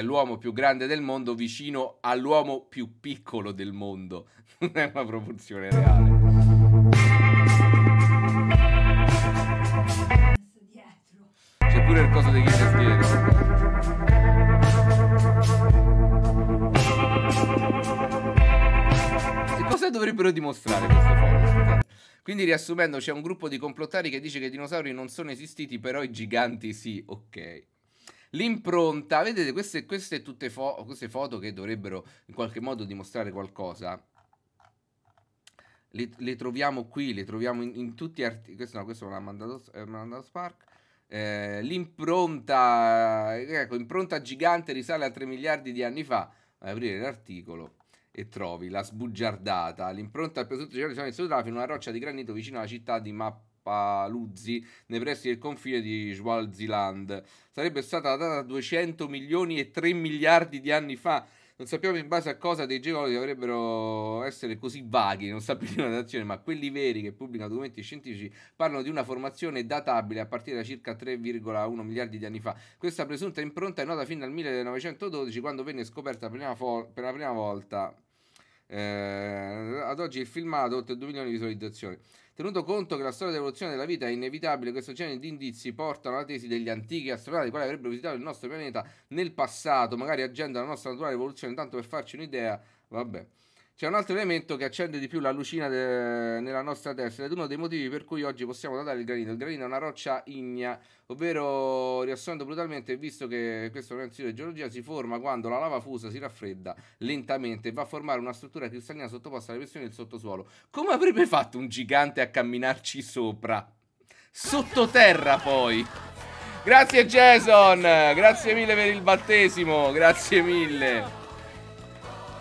l'uomo più grande del mondo vicino all'uomo più piccolo del mondo. Non è una proporzione reale. C'è pure il coso di chi Guinness dietro. E cosa dovrebbero dimostrare queste foto? Quindi riassumendo, c'è un gruppo di complottari che dice che i dinosauri non sono esistiti, però i giganti sì, ok. L'impronta, vedete, queste, queste tutte fo queste foto che dovrebbero in qualche modo dimostrare qualcosa. Le, le troviamo qui, le troviamo in, in tutti gli articoli. Questo, no, questo me l'ha mandato, eh, mandato Spark. Eh, l'impronta, ecco, impronta gigante risale a 3 miliardi di anni fa. Vai a aprire l'articolo e trovi la sbugiardata. L'impronta del presunto gigante di Sudafrica in una roccia di granito vicino alla città di Map Paluzzi nei pressi del confine di Swaziland. Sarebbe stata datata 200 milioni e 3 miliardi di anni fa. Non sappiamo in base a cosa dei geologi dovrebbero essere così vaghi, non sappiamo la datazione, ma quelli veri che pubblicano documenti scientifici parlano di una formazione databile a partire da circa 3,1 miliardi di anni fa. Questa presunta impronta è nota fino al 1912, quando venne scoperta per la, fo- per la prima volta. Eh, ad oggi il filmato ha oltre 2 milioni di visualizzazioni. Tenuto conto che la storia dell'evoluzione della vita è inevitabile, questo genere di indizi porta alla tesi degli antichi astronauti quali avrebbero visitato il nostro pianeta nel passato, magari agendo la nostra naturale evoluzione, tanto per farci un'idea. Vabbè. C'è un altro elemento che accende di più la lucina de- nella nostra testa ed è uno dei motivi per cui oggi possiamo datare il granito. Il granito è una roccia ignea, ovvero riassumendo brutalmente, visto che questo organizzazione di geologia si forma quando la lava fusa si raffredda lentamente e va a formare una struttura cristallina sottoposta alle pressioni del sottosuolo. Come avrebbe fatto un gigante a camminarci sopra? Sottoterra poi! Grazie Jason, grazie mille per il battesimo, grazie mille.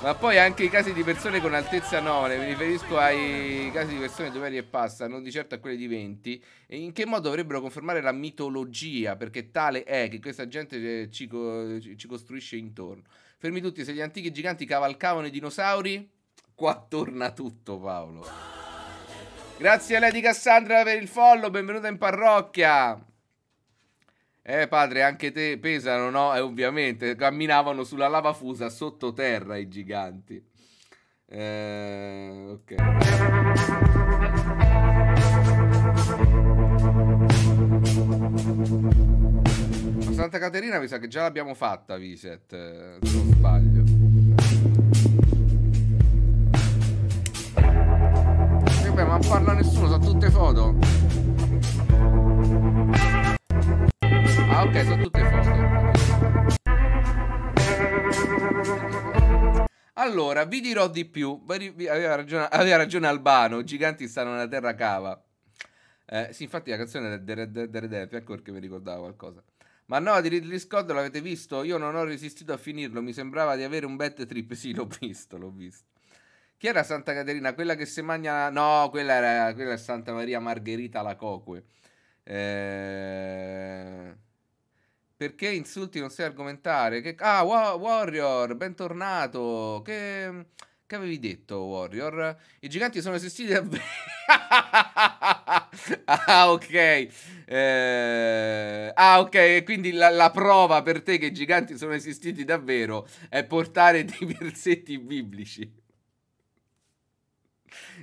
Ma poi anche i casi di persone con altezza 9, mi riferisco ai casi di persone di 2 metri e passa, non di certo a quelle di 20, in che modo dovrebbero confermare la mitologia, perché tale è che questa gente eh, ci, ci costruisce intorno. Fermi tutti, se gli antichi giganti cavalcavano i dinosauri, qua torna tutto Paolo. Grazie a Lady Cassandra per il follow, benvenuta in parrocchia. Eh padre, anche te pesano, no? E eh, ovviamente camminavano sulla lava fusa sottoterra i giganti. Eh, ok. Ma Santa Caterina mi sa che già l'abbiamo fatta, Viset, eh, se non sbaglio. Vabbè, ma non parla nessuno, sono tutte foto. Ah, ok, sono tutte foto. Allora, vi dirò di più. Aveva ragione, aveva ragione Albano, i giganti stanno nella terra cava. Eh, sì, infatti la canzone è The Red Dead Redemption, ecco perché mi ricordava qualcosa. Ma no, di Ridley Scott l'avete visto? Io non ho resistito a finirlo, mi sembrava di avere un bad trip. Sì, l'ho visto, l'ho visto. Chi era Santa Caterina? Quella che si mangia... No, quella, era, quella è Santa Maria Margherita la Coque. Eh... Perché insulti non sai argomentare? Che... Ah, wa Warrior, bentornato. Che... che avevi detto, Warrior? I giganti sono esistiti davvero. ah, ok. Eh... Ah, ok. Quindi la, la, prova per te che i giganti sono esistiti davvero è portare dei versetti biblici.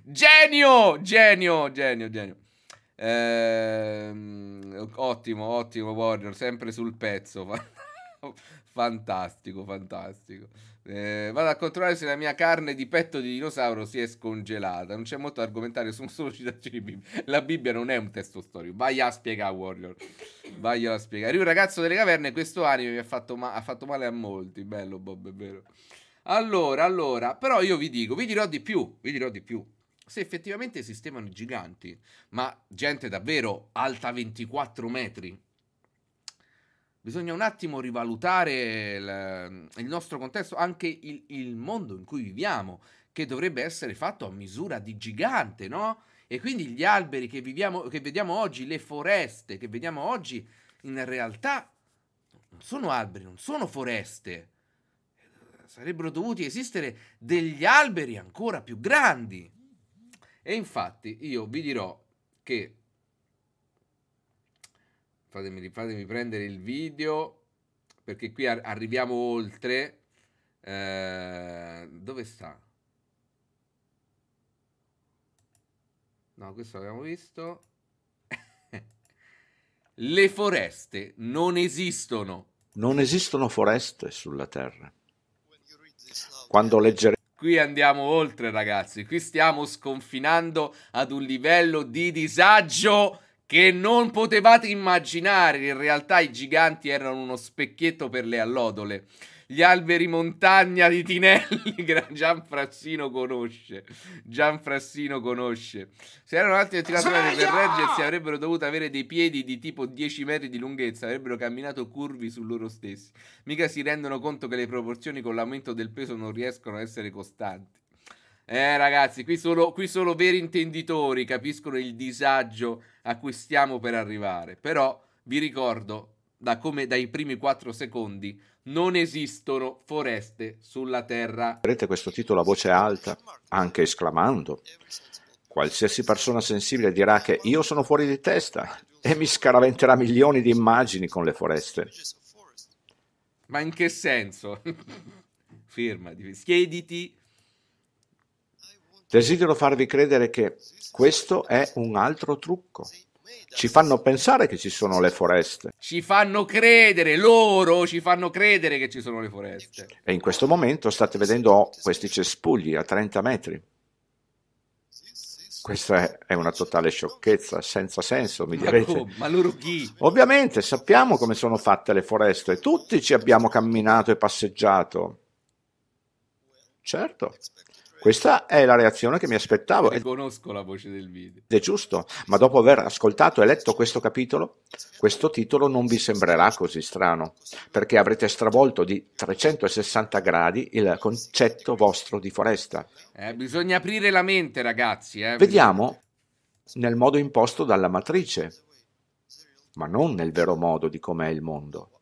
Genio, genio, genio, genio. Ehm, ottimo, ottimo Warrior, sempre sul pezzo. fantastico, fantastico. Eh, vado a controllare se la mia carne di petto di dinosauro si è scongelata. Non c'è molto da argomentare, sono solo citazioni bibliche. La Bibbia non è un testo storico. Vai a spiegare, Warrior. Vai a spiegare. Io, ragazzo delle caverne, questo anime mi ha fatto, ma- ha fatto male a molti. Bello, Bob, è vero. Allora, allora, però io vi dico, vi dirò di più, vi dirò di più se effettivamente esistevano i giganti, ma gente davvero alta 24 metri. Bisogna un attimo rivalutare il, il nostro contesto, anche il, il, mondo in cui viviamo, che dovrebbe essere fatto a misura di gigante, no? E quindi gli alberi che, viviamo, che vediamo oggi, le foreste che vediamo oggi, in realtà non sono alberi, non sono foreste. Sarebbero dovuti esistere degli alberi ancora più grandi. E infatti io vi dirò che fatemi, fatemi prendere il video perché qui ar- arriviamo oltre. Eh, dove sta? No, questo l'abbiamo visto. Le foreste non esistono. Non esistono foreste sulla Terra. Quando leggeremo Qui andiamo oltre, ragazzi. Qui stiamo sconfinando ad un livello di disagio che non potevate immaginare. In realtà i giganti erano uno specchietto per le allodole. Gli alberi montagna di Tinelli che Gianfrassino conosce. Gianfrassino conosce. Se erano altri attivatori per reggersi avrebbero dovuto avere dei piedi di tipo 10 metri di lunghezza, avrebbero camminato curvi su loro stessi. Mica si rendono conto che le proporzioni con l'aumento del peso non riescono a essere costanti. Eh ragazzi, qui solo, qui solo veri intenditori capiscono il disagio a cui stiamo per arrivare. Però vi ricordo da come dai primi 4 secondi, non esistono foreste sulla terra. Vedete questo titolo a voce alta, anche esclamando. Qualsiasi persona sensibile dirà che io sono fuori di testa e mi scaraventerà milioni di immagini con le foreste. Ma in che senso? Firma, schiediti. Desidero farvi credere che questo è un altro trucco ci fanno pensare che ci sono le foreste. Ci fanno credere, loro ci fanno credere che ci sono le foreste. E in questo momento state vedendo questi cespugli a 30 metri. Questa è una totale sciocchezza, senza senso, mi direte. Ma, ma loro chi? Ovviamente sappiamo come sono fatte le foreste, tutti ci abbiamo camminato e passeggiato. Certo, questa è la reazione che mi aspettavo. Conosco la voce del video. Ed è giusto, ma dopo aver ascoltato e letto questo capitolo, questo titolo non vi sembrerà così strano, perché avrete stravolto di 360 gradi il concetto vostro di foresta. Eh, bisogna aprire la mente, ragazzi. Eh. Vediamo nel modo imposto dalla matrice, ma non nel vero modo di com'è il mondo.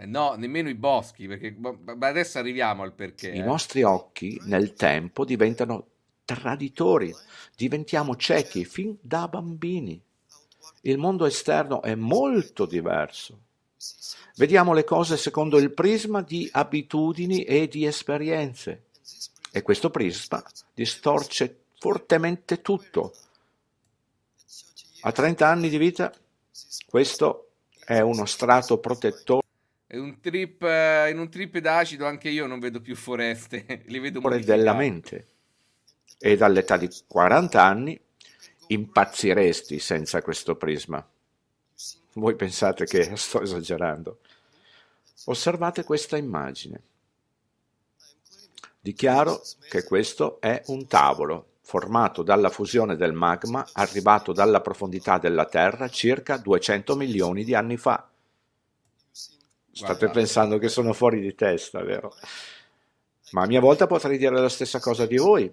Eh, no, nemmeno i boschi, perché ma adesso arriviamo al perché. I eh. nostri occhi nel tempo diventano traditori, diventiamo ciechi fin da bambini. Il mondo esterno è molto diverso. Vediamo le cose secondo il prisma di abitudini e di esperienze e questo prisma distorce fortemente tutto. A 30 anni di vita questo è uno strato protettore un trip, eh, in un trip d'acido anche io non vedo più foreste, li vedo Fuori della mente. E dall'età di 40 anni impazziresti senza questo prisma. Voi pensate che sto esagerando. Osservate questa immagine. Dichiaro che questo è un tavolo formato dalla fusione del magma arrivato dalla profondità della Terra circa 200 milioni di anni fa State Guarda. pensando che sono fuori di testa, vero? Ma a mia volta potrei dire la stessa cosa di voi.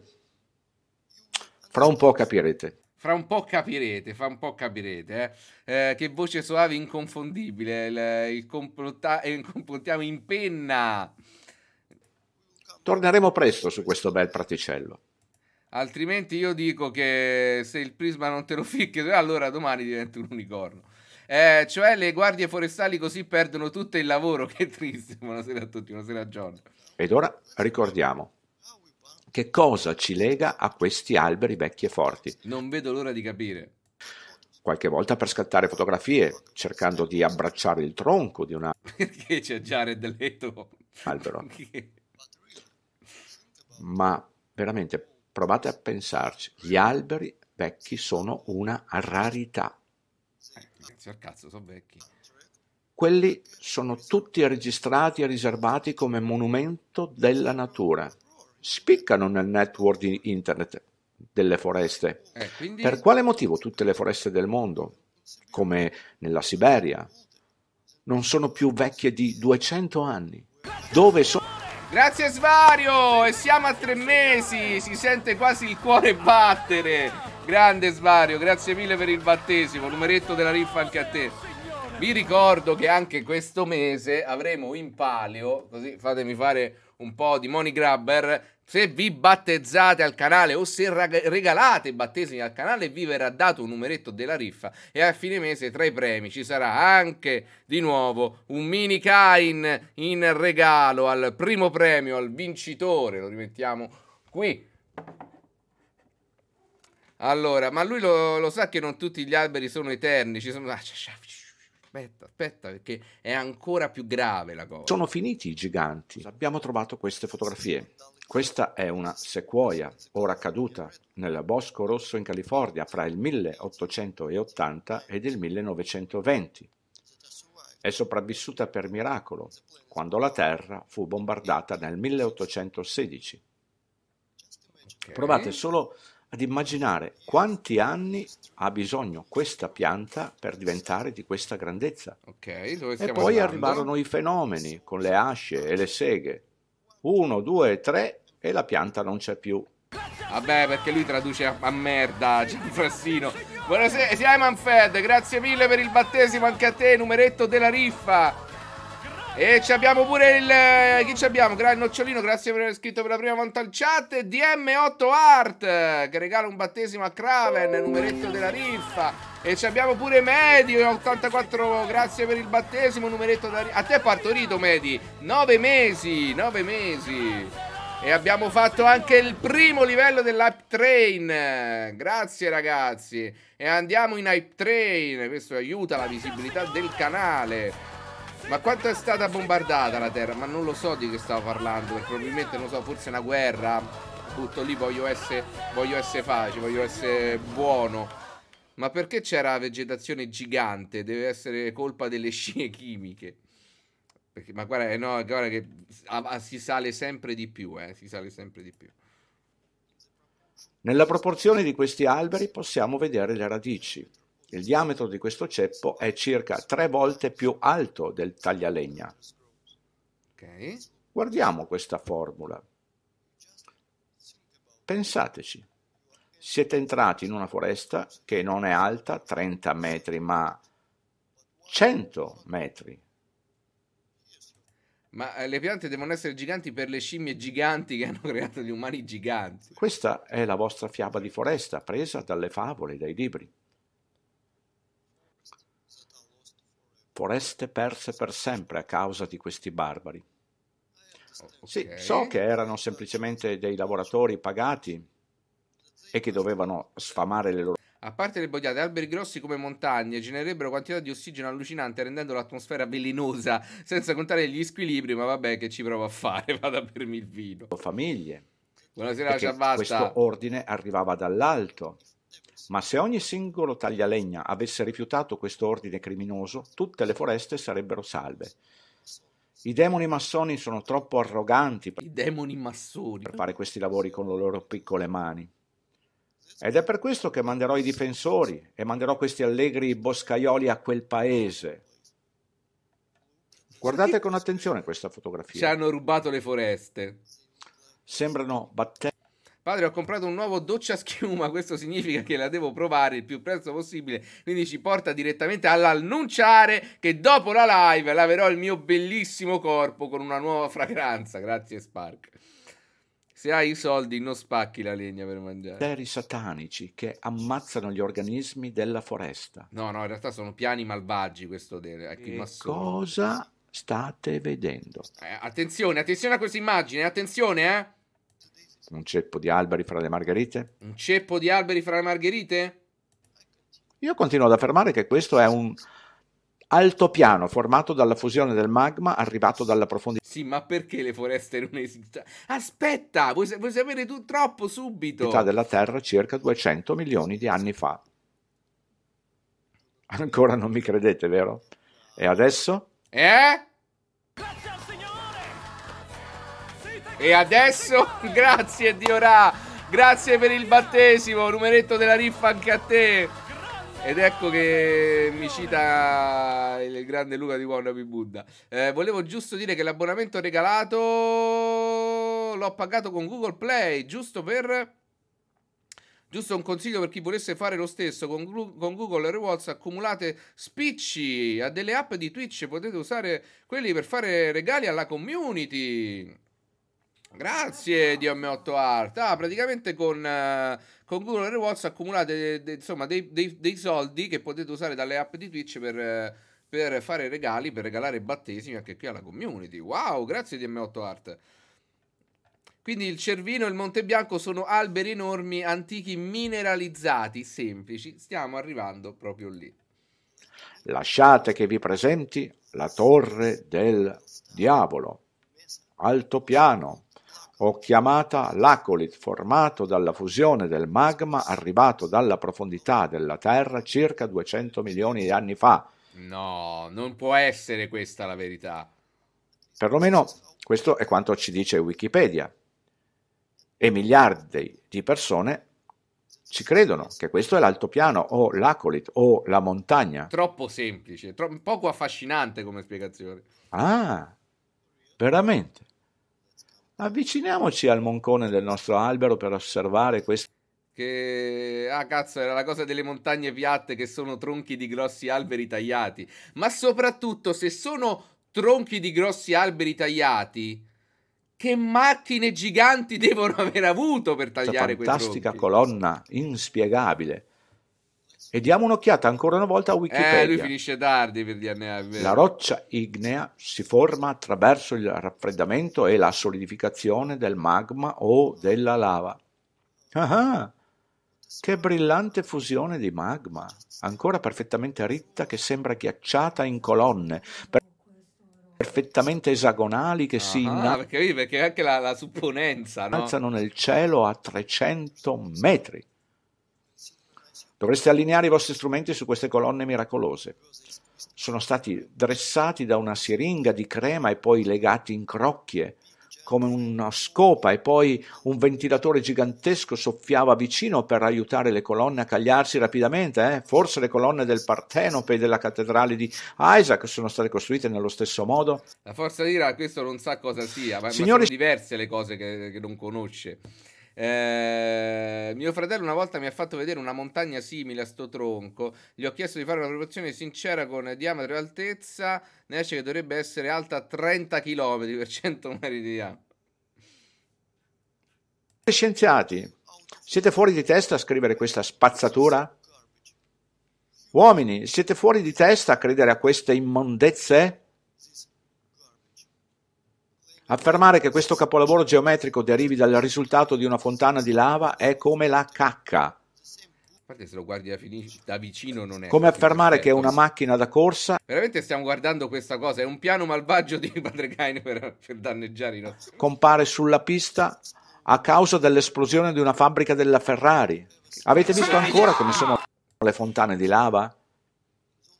Fra un po' capirete. Fra un po' capirete, fra un po' capirete. Eh. Eh, che voce soave inconfondibile. Il, il, complottiamo eh, in penna. Torneremo presto su questo bel praticello. Altrimenti io dico che se il prisma non te lo ficchi, allora domani diventi un unicorno. Eh, cioè le guardie forestali così perdono tutto il lavoro, che triste. Buonasera a tutti, buonasera a John. Ed ora ricordiamo che cosa ci lega a questi alberi vecchi e forti. Non vedo l'ora di capire qualche volta per scattare fotografie, cercando di abbracciare il tronco di una... Perché c'è già Red Leto? Albero. Ma veramente, provate a pensarci, gli alberi vecchi sono una rarità. Sì, cazzo, sono vecchi. Quelli sono tutti registrati e riservati come monumento della natura. Spiccano nel network di internet delle foreste. Eh, quindi... Per quale motivo tutte le foreste del mondo, come nella Siberia, non sono più vecchie di 200 anni? Dove sono... Grazie Svario! E siamo a tre mesi! Si sente quasi il cuore battere! Grande Svario, grazie mille per il battesimo, numeretto della riffa anche a te. Vi ricordo che anche questo mese avremo in palio, così fatemi fare un po' di money grabber, se vi battezzate al canale o se regalate i battesimi al canale vi verrà dato un numeretto della riffa e a fine mese tra i premi ci sarà anche di nuovo un mini Kain in regalo al primo premio, al vincitore, lo rimettiamo qui allora, ma lui lo, lo, sa che non tutti gli alberi sono eterni. Ci sono. Ah, aspetta, aspetta, perché è ancora più grave la cosa. Sono finiti i giganti. Abbiamo trovato queste fotografie. Questa è una sequoia, ora caduta, nel Bosco Rosso in California fra il 1880 ed il 1920. È sopravvissuta per miracolo quando la Terra fu bombardata nel 1816. Okay. Provate solo ad immaginare quanti anni ha bisogno questa pianta per diventare di questa grandezza. Okay, e poi andando? arrivarono i fenomeni con le asce e le seghe. Uno, due, tre e la pianta non c'è più. Vabbè, perché lui traduce a, a merda, Gianfrassino. Buonasera, Simon Fed, grazie mille per il battesimo anche a te, numeretto della riffa. E ci abbiamo pure il... Eh, chi ci abbiamo? Gra- Nocciolino, grazie per aver scritto per la prima volta al chat. DM8 Art, che regala un battesimo a Craven, numeretto della riffa. E ci abbiamo pure Medi, 84, grazie per il battesimo, numeretto della riffa. A te è partorito, Medi. 9 mesi, 9 mesi. E abbiamo fatto anche il primo livello dell'Hype Train. Grazie ragazzi. E andiamo in Hype Train. Questo aiuta la visibilità del canale. Ma quanto è stata bombardata la Terra? Ma non lo so di che stavo parlando, perché probabilmente non so, forse una guerra. Butto lì, voglio essere, voglio essere facile, voglio essere buono. Ma perché c'era vegetazione gigante? Deve essere colpa delle scie chimiche. Perché, ma guarda, eh, no, guarda che si sale sempre di più, eh, si sale sempre di più. Nella proporzione di questi alberi possiamo vedere le radici. Il diametro di questo ceppo è circa tre volte più alto del taglialegna. Okay. Guardiamo questa formula. Pensateci, siete entrati in una foresta che non è alta 30 metri, ma 100 metri. Ma eh, le piante devono essere giganti per le scimmie giganti che hanno creato gli umani giganti. Questa è la vostra fiaba di foresta presa dalle favole, dai libri. foreste perse per sempre a causa di questi barbari. Sì, so che erano semplicemente dei lavoratori pagati e che dovevano sfamare le loro... A parte le boiate, alberi grossi come montagne genererebbero quantità di ossigeno allucinante rendendo l'atmosfera velenosa, senza contare gli squilibri, ma vabbè che ci provo a fare, vado a bermi il vino. Famiglie. Buonasera, ciao, basta. Questo ordine arrivava dall'alto ma se ogni singolo taglialegna avesse rifiutato questo ordine criminoso, tutte le foreste sarebbero salve. I demoni massoni sono troppo arroganti per, per fare questi lavori con le loro piccole mani. Ed è per questo che manderò i difensori e manderò questi allegri boscaioli a quel paese. Guardate con attenzione questa fotografia. Ci hanno rubato le foreste. Sembrano batteri. Padre, ho comprato un nuovo doccia schiuma. Questo significa che la devo provare il più presto possibile. Quindi ci porta direttamente all'annunciare che dopo la live laverò il mio bellissimo corpo con una nuova fragranza. Grazie, Spark. Se hai i soldi, non spacchi la legna per mangiare. Deri satanici che ammazzano gli organismi della foresta. No, no, in realtà sono piani malvagi. Questo Che eh, Cosa state vedendo? Eh, attenzione, attenzione a questa immagine. Attenzione, eh. Un ceppo di alberi fra le margherite? Un ceppo di alberi fra le margherite? Io continuo ad affermare che questo è un altopiano formato dalla fusione del magma arrivato dalla profondità. Sì, ma perché le foreste non esistono? Aspetta, vuoi, vuoi sapere tu troppo subito? La della Terra circa 200 milioni di anni fa. Ancora non mi credete, vero? E adesso? Eh? E adesso, grazie Diorà, grazie per il battesimo, numeretto della riffa anche a te. Ed ecco che mi cita il grande Luca di Wannabe Buddha. Eh, volevo giusto dire che l'abbonamento regalato l'ho pagato con Google Play, giusto per... Giusto un consiglio per chi volesse fare lo stesso, con, con Google Rewards accumulate spicci a delle app di Twitch, potete usare quelli per fare regali alla community. Grazie dm 8 Art. Ah, praticamente con, uh, con Google AdWords accumulate de, de, insomma, dei, dei, dei, soldi che potete usare dalle app di Twitch per, eh, per, fare regali, per regalare battesimi anche qui alla community. Wow, grazie dm 8 Art. Quindi il Cervino e il Monte Bianco sono alberi enormi, antichi, mineralizzati, semplici. Stiamo arrivando proprio lì. Lasciate che vi presenti la torre del diavolo, altopiano, o chiamata l'acolit formato dalla fusione del magma arrivato dalla profondità della Terra circa 200 milioni di anni fa. No, non può essere questa la verità. Perlomeno questo è quanto ci dice Wikipedia. E miliardi di persone ci credono che questo è l'altopiano o l'acolit o la montagna. Troppo semplice, tro- poco affascinante come spiegazione. Ah, veramente. Avviciniamoci al moncone del nostro albero per osservare questo. Che ah, cazzo, era la cosa delle montagne piatte che sono tronchi di grossi alberi tagliati. Ma soprattutto, se sono tronchi di grossi alberi tagliati, che macchine giganti devono aver avuto per tagliare questa fantastica colonna inspiegabile. E diamo un'occhiata ancora una volta a Wikipedia. Eh, lui finisce tardi per DNA. Eh, la roccia ignea si forma attraverso il raffreddamento e la solidificazione del magma o della lava. Ah, ah, che brillante fusione di magma, ancora perfettamente ritta che sembra ghiacciata in colonne. Per perfettamente esagonali che ah, si innalzano perché, perché anche la, la supponenza no? nel cielo a 300 metri Dovreste allineare i vostri strumenti su queste colonne miracolose. Sono stati dressati da una siringa di crema e poi legati in crocchie come una scopa e poi un ventilatore gigantesco soffiava vicino per aiutare le colonne a cagliarsi rapidamente. Eh? Forse le colonne del Partenope e della cattedrale di Isaac sono state costruite nello stesso modo. La forza di Ira, questo non sa cosa sia, ma, Signori... ma sono diverse le cose che, che non conosce. Eh, mio fratello una volta mi ha fatto vedere una montagna simile a sto tronco. Gli ho chiesto di fare una proporzione sincera con diametro e altezza. Ne esce che dovrebbe essere alta 30 km per 100 metri di diametro. Scienziati, siete fuori di testa a scrivere questa spazzatura? Uomini, siete fuori di testa a credere a queste immondezze? Affermare che questo capolavoro geometrico derivi dal risultato di una fontana di lava è come la cacca. Infatti, se lo guardi da, finici, da vicino non è. Come affermare che è una macchina da corsa. Veramente stiamo guardando questa cosa. È un piano malvagio di Padre Kain per, per danneggiare i nostri. Compare sulla pista a causa dell'esplosione di una fabbrica della Ferrari. Avete visto ancora come sono le fontane di lava?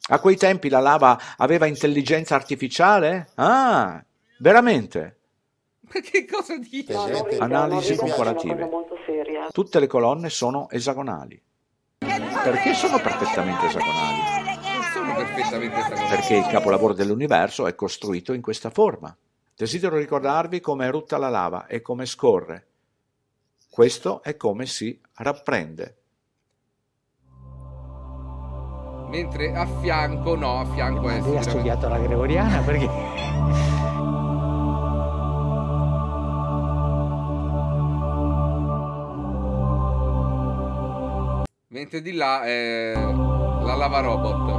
A quei tempi la lava aveva intelligenza artificiale? Ah, Veramente? Ma che cosa dici? No, Analisi comparative. Tutte le colonne sono esagonali. Perché sono perfettamente esagonali? Non sono perfettamente esagonali. Perché il capolavoro dell'universo è costruito in questa forma. Desidero ricordarvi come è rutta la lava e come scorre. Questo è come si rapprende. Mentre a fianco, no, a fianco eh, è... Lei ha studiato la gregoriana perché... Mentre di là è eh, la lava robot.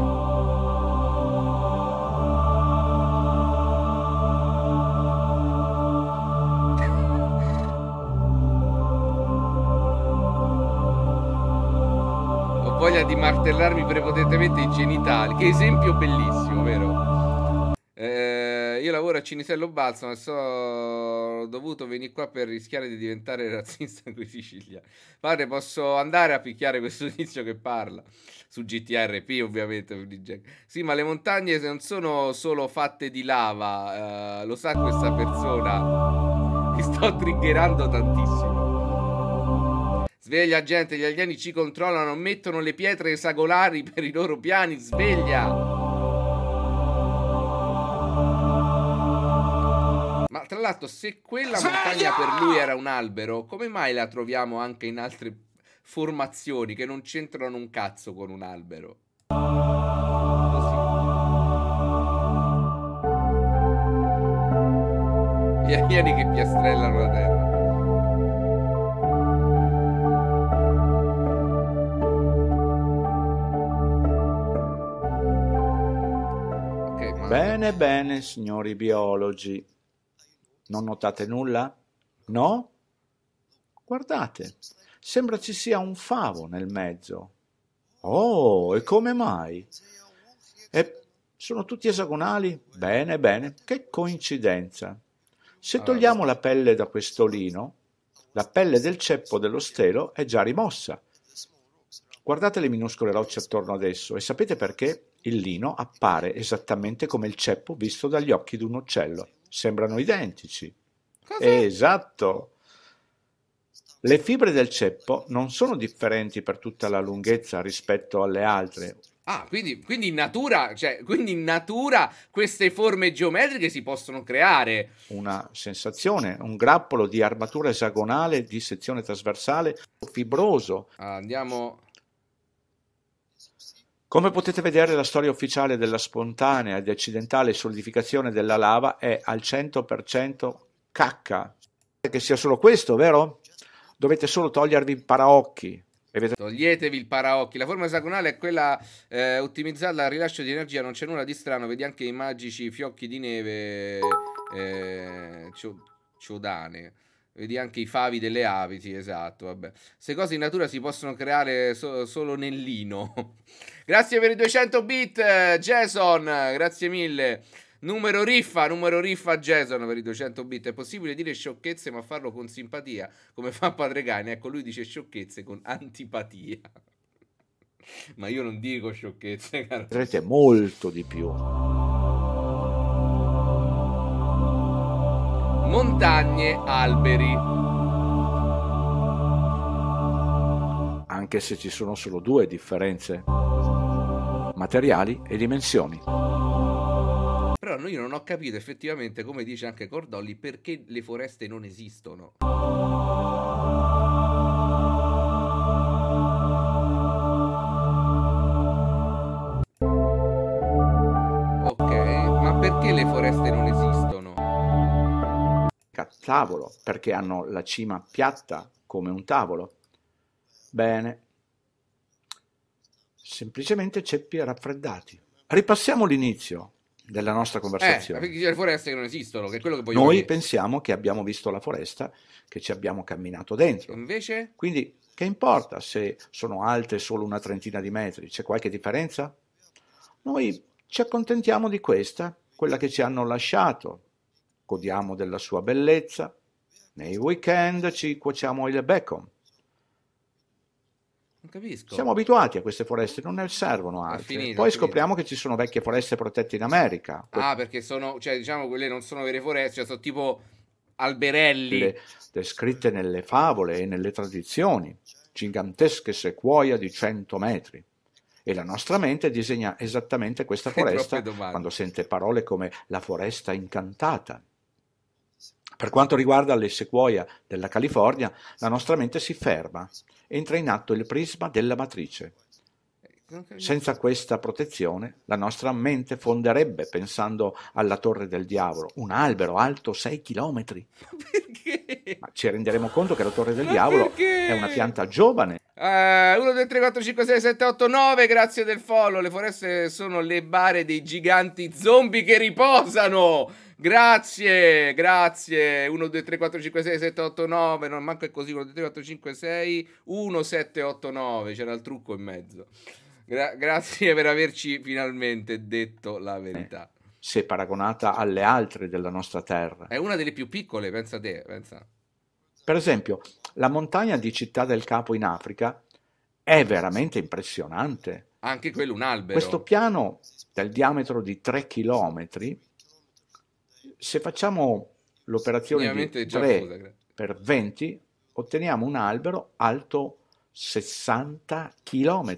Ho voglia di martellarmi prepotentemente i genitali. Che esempio bellissimo, vero? io lavoro a Cinisello Balsamo e sono dovuto venire qua per rischiare di diventare razzista con Sicilia. siciliani. Padre, posso andare a picchiare questo tizio che parla? Su GTRP, ovviamente. Sì, ma le montagne non sono solo fatte di lava. Eh, lo sa questa persona. Mi sto triggerando tantissimo. Sveglia gente, gli alieni ci controllano, mettono le pietre esagolari per i loro piani, sveglia! parlato, se quella montagna per lui era un albero, come mai la troviamo anche in altre formazioni che non c'entrano un cazzo con un albero? Così. Gli alieni che piastrellano la terra. Bene, bene, signori biologi. Non notate nulla? No? Guardate, sembra ci sia un favo nel mezzo. Oh, e come mai? E sono tutti esagonali? Bene, bene, che coincidenza. Se togliamo la pelle da questo lino, la pelle del ceppo dello stelo è già rimossa. Guardate le minuscole rocce attorno ad esso e sapete perché? Il lino appare esattamente come il ceppo visto dagli occhi di un uccello sembrano identici. Cos'è? Esatto. Le fibre del ceppo non sono differenti per tutta la lunghezza rispetto alle altre. Ah, quindi, quindi in natura, cioè, quindi in natura queste forme geometriche si possono creare. Una sensazione, un grappolo di armatura esagonale di sezione trasversale fibroso. Andiamo come potete vedere la storia ufficiale della spontanea ed accidentale solidificazione della lava è al 100% cacca. Che sia solo questo, vero? Dovete solo togliervi il paraocchi. Toglietevi il paraocchi. La forma esagonale è quella eh, ottimizzata al rilascio di energia, non c'è nulla di strano. Vedi anche i magici fiocchi di neve eh, ciodane. Vedi anche i favi delle abiti, esatto, vabbè. Queste cose in natura si possono creare so- solo nell'ino. grazie per i 200 bit, Jason, grazie mille. Numero riffa, numero riffa Jason per i 200 bit. È possibile dire sciocchezze ma farlo con simpatia, come fa Padre Cane. Ecco, lui dice sciocchezze con antipatia. ma io non dico sciocchezze, caro. Direte molto di più. montagne, alberi. Anche se ci sono solo due differenze, materiali e dimensioni. Però io non ho capito effettivamente, come dice anche Cordolli, perché le foreste non esistono. Ok, ma perché le foreste non esistono? tavolo, perché hanno la cima piatta come un tavolo. Bene, semplicemente ceppi raffreddati. Ripassiamo l'inizio della nostra eh, conversazione. Eh, le foreste che non esistono, che è quello che voglio Noi dire. pensiamo che abbiamo visto la foresta, che ci abbiamo camminato dentro. Invece? Quindi che importa se sono alte solo una trentina di metri? C'è qualche differenza? Noi ci accontentiamo di questa, quella che ci hanno lasciato, godiamo della sua bellezza, nei weekend ci cuociamo il bacon. Non capisco. Siamo abituati a queste foreste, non ne servono altre. Finito, Poi scopriamo che ci sono vecchie foreste protette in America. Ah, perché sono, cioè, diciamo, quelle non sono vere foreste, cioè sono tipo alberelli. Le, descritte nelle favole e nelle tradizioni, gigantesche sequoia di 100 metri. E la nostra mente disegna esattamente questa foresta quando sente parole come la foresta incantata, per quanto riguarda le sequoia della California, la nostra mente si ferma, entra in atto il prisma della matrice. Senza questa protezione la nostra mente fonderebbe pensando alla torre del diavolo, un albero alto 6 chilometri. Ma ci renderemo conto che la torre del Ma diavolo perché? è una pianta giovane. 1, 2, 3, 4, 5, 6, 7, 8, 9, grazie del follow. Le foreste sono le bare dei giganti zombie che riposano. Grazie, grazie. 1, 2, 3, 4, 5, 6, 7, 8, 9. Non manco è così. 1, 2, 3, 4, 5, 6, 1, 7, 8, 9. C'era il trucco in mezzo. Gra- grazie per averci finalmente detto la verità. Eh, se paragonata alle altre della nostra terra. È una delle più piccole, pensa te. Pensa. Per esempio, la montagna di Città del Capo in Africa è veramente impressionante. Anche quello un albero. Questo piano del diametro di 3 chilometri se facciamo l'operazione di 3 per 20, otteniamo un albero alto 60 km.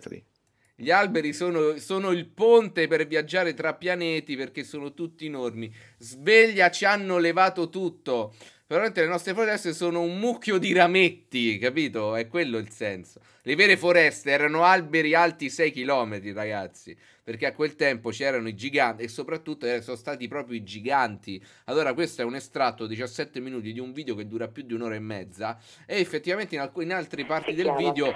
Gli alberi sono, sono, il ponte per viaggiare tra pianeti perché sono tutti enormi. Sveglia, ci hanno levato tutto. Veramente le nostre foreste sono un mucchio di rametti, capito? È quello il senso. Le vere foreste erano alberi alti 6 km, ragazzi. Perché a quel tempo c'erano i giganti e soprattutto eh, sono stati proprio i giganti. Allora questo è un estratto 17 minuti di un video che dura più di un'ora e mezza e effettivamente in, alc- in altre parti del video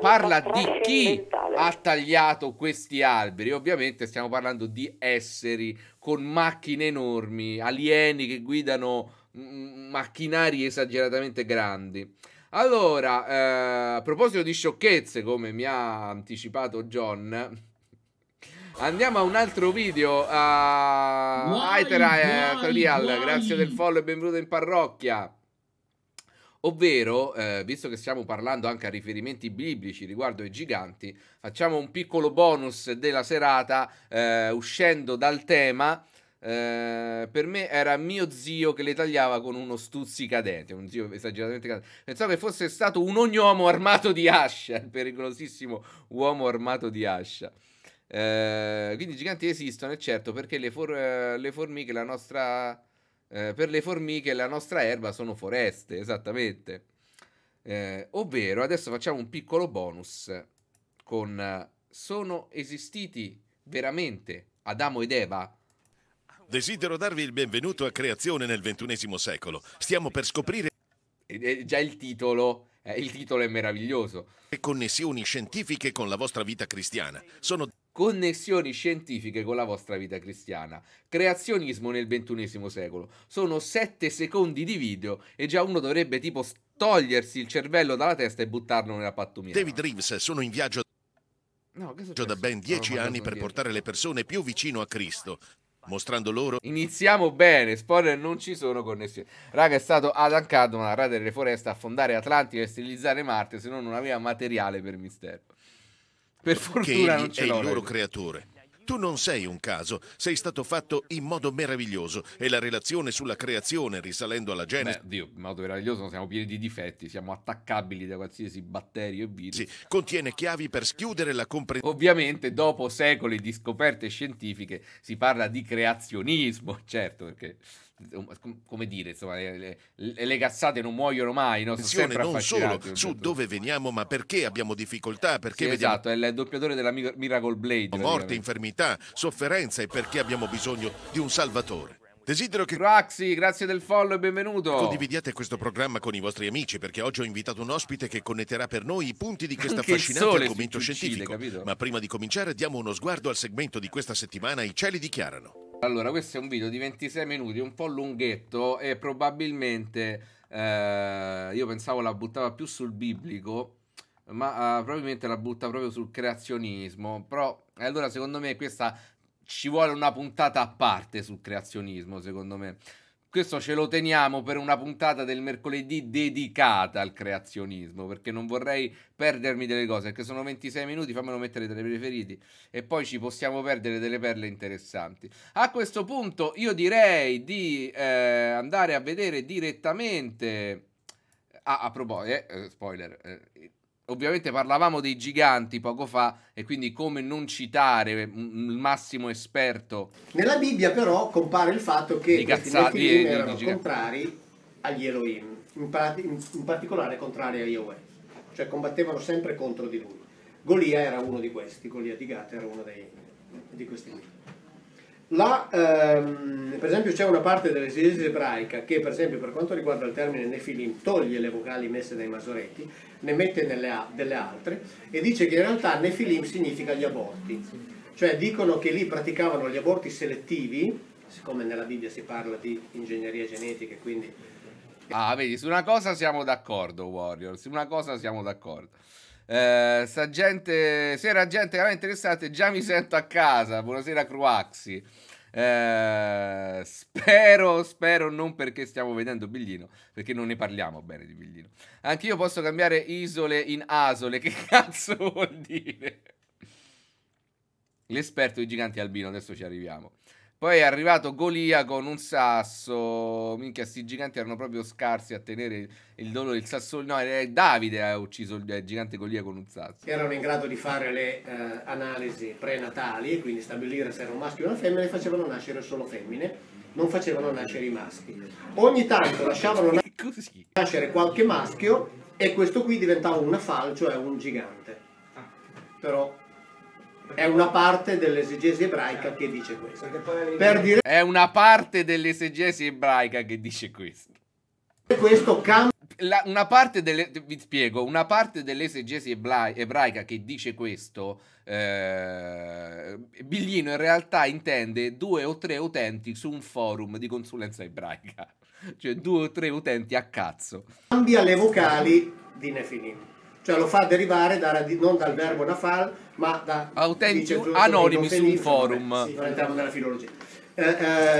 parla di chi ha tagliato questi alberi. Ovviamente stiamo parlando di esseri con macchine enormi, alieni che guidano macchinari esageratamente grandi. Allora, eh, a proposito di sciocchezze, come mi ha anticipato John, andiamo a un altro video. Uh, grazie del follow e benvenuto in parrocchia. Ovvero, eh, visto che stiamo parlando anche a riferimenti biblici riguardo ai giganti, facciamo un piccolo bonus della serata eh, uscendo dal tema Ehm, per me era mio zio che le tagliava con uno stuzzicadente, un zio esageratamente cadente. Pensavo che fosse stato un ognomo armato di ascia, il pericolosissimo uomo armato di ascia. Eh, quindi i giganti esistono, è certo, perché le, for- le formiche, la nostra. Eh, per le formiche la nostra erba sono foreste, esattamente. Eh, ovvero, adesso facciamo un piccolo bonus con sono esistiti veramente Adamo ed Eva? Desidero darvi il benvenuto a Creazione nel XXI secolo. Stiamo per scoprire... E già il titolo, eh, il titolo è meraviglioso. E connessioni scientifiche con la vostra vita cristiana. Sono connessioni scientifiche con la vostra vita cristiana. Creazionismo nel XXI secolo. Sono sette secondi di video e già uno dovrebbe tipo togliersi il cervello dalla testa e buttarlo nella pattumina. David Reeves, sono in viaggio no, che da ben dieci no, anni per portare le persone più vicino a Cristo mostrando loro... Iniziamo bene, spoiler, non ci sono connessioni. Raga, è stato Adam Cadman, Rade delle Foreste, a fondare Atlantide e sterilizzare Marte, se no non aveva materiale per Mistero. Per fortuna che non ce l'ho. è il loro creatore. Tu non sei un caso, sei stato fatto in modo meraviglioso e la relazione sulla creazione, risalendo alla Genesi... Beh, Dio, in modo meraviglioso non siamo pieni di difetti, siamo attaccabili da qualsiasi batterio e virus. Sì, contiene chiavi per schiudere la comprensione... Ovviamente, dopo secoli di scoperte scientifiche, si parla di creazionismo, certo, perché... Um, come dire, insomma, le, le, le cazzate non muoiono mai. No? Attenzione, non solo su certo. dove veniamo, ma perché abbiamo difficoltà. Perché sì, vediamo... Esatto, è il doppiatore della Miracle Blade. Morte, infermità, sofferenza e perché abbiamo bisogno di un salvatore. Desidero che. Roxy, grazie del follow e benvenuto. Condividiate questo programma con i vostri amici perché oggi ho invitato un ospite che connetterà per noi i punti di questo affascinante argomento uccide, scientifico. Capito? Ma prima di cominciare, diamo uno sguardo al segmento di questa settimana I cieli dichiarano. Allora, questo è un video di 26 minuti, un po' lunghetto e probabilmente eh, io pensavo la buttava più sul biblico, ma eh, probabilmente la butta proprio sul creazionismo. Però eh, allora secondo me questa ci vuole una puntata a parte sul creazionismo, secondo me. Questo ce lo teniamo per una puntata del mercoledì dedicata al creazionismo, perché non vorrei perdermi delle cose, perché sono 26 minuti, fammelo mettere tra i preferiti e poi ci possiamo perdere delle perle interessanti. A questo punto io direi di eh, andare a vedere direttamente... Ah, a proposito, eh, eh, spoiler, eh, ovviamente parlavamo dei giganti poco fa e quindi come non citare il massimo esperto. Nella Bibbia però compare il fatto che i cazzati eh, erano di contrari agli Elohim, in, par- in particolare contrari a Yahweh, cioè combattevano sempre contro di lui. Golia era uno di questi, Golia di Gata era uno dei, di questi la, ehm, per esempio c'è una parte della ebraica che per esempio per quanto riguarda il termine nefilim toglie le vocali messe dai masoretti, ne mette nelle, delle altre e dice che in realtà nefilim significa gli aborti, cioè dicono che lì praticavano gli aborti selettivi, siccome nella Bibbia si parla di ingegneria genetica e quindi... Ah vedi, su una cosa siamo d'accordo Warrior, su una cosa siamo d'accordo. Eh, sta gente, se era gente veramente interessata, già mi sento a casa. Buonasera, Cruaxi. Eh, spero, spero non perché stiamo vedendo Biglino, perché non ne parliamo bene di Biglino. Anch'io posso cambiare isole in asole, che cazzo vuol dire? L'esperto di giganti albino, adesso ci arriviamo. Poi è arrivato Golia con un sasso. Minchia, sti giganti erano proprio scarsi a tenere il dolore. Il sasso. No, Davide ha ucciso il gigante Golia con un sasso. erano in grado di fare le eh, analisi prenatali, quindi stabilire se era un maschio o una femmina, e facevano nascere solo femmine. Non facevano nascere i maschi. Ogni tanto lasciavano nascere qualche maschio, e questo qui diventava una fal, cioè un gigante. Però è una parte dell'esegesi ebraica che dice questo. Per dire... È una parte dell'esegesi ebraica che dice questo. Questo cambia... La, una parte delle, vi spiego, una parte dell'esegesi ebraica che dice questo, eh, Biglino in realtà intende due o tre utenti su un forum di consulenza ebraica, cioè due o tre utenti a cazzo. Cambia le vocali di Nefinim cioè lo fa derivare da, non dal verbo nafal, ma da utenti anonimi su un forum. Sì, entriamo nella filologia. Eh,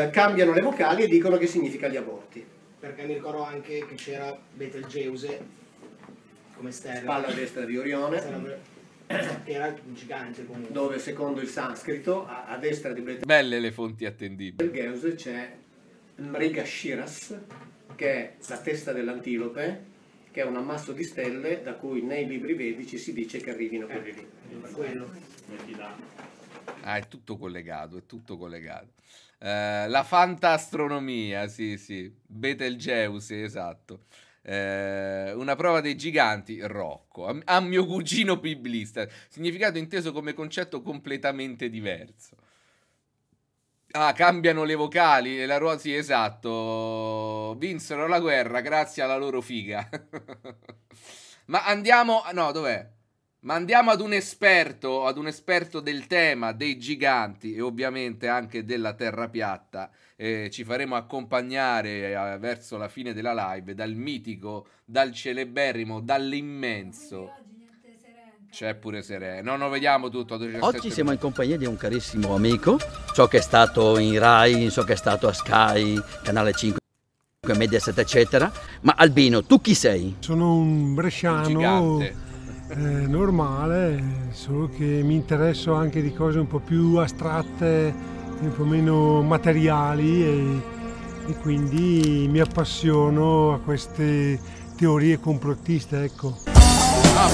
eh, cambiano le vocali e dicono che significa gli aborti. Perché mi ricordo anche che c'era Betelgeuse come stella. Spalla a destra di Orione. Che era un gigante comunque. Dove secondo il sanscrito, a, a destra di Betelgeuse. Belle le fonti attendibili. Betelgeuse c'è Mrigashiras, che è la testa dell'antilope che è un ammasso di stelle da cui nei libri vedici si dice che arrivino quelli Ah, è tutto collegato, è tutto collegato. Eh, la fantastronomia, sì, sì, Betelgeuse, esatto. Eh, una prova dei giganti, Rocco, a mio cugino biblista, significato inteso come concetto completamente diverso. Ah, cambiano le vocali, e la ruota, sì, esatto. Vinsero la guerra grazie alla loro figa. Ma andiamo, no, dov'è? Ma andiamo ad un esperto, ad un esperto del tema dei giganti e ovviamente anche della terra piatta. Eh, ci faremo accompagnare eh, verso la fine della live dal mitico, dal celeberrimo, dall'immenso c'è pure Sereno, no, vediamo tutto. Oggi siamo in compagnia di un carissimo amico, so che è stato in Rai, so che è stato a Sky, Canale 5. Mediaset eccetera, ma Albino tu chi sei? Sono un bresciano un eh, normale, solo che mi interesso anche di cose un po' più astratte, un po' meno materiali e, e quindi mi appassiono a queste teorie complottiste, ecco. Ah,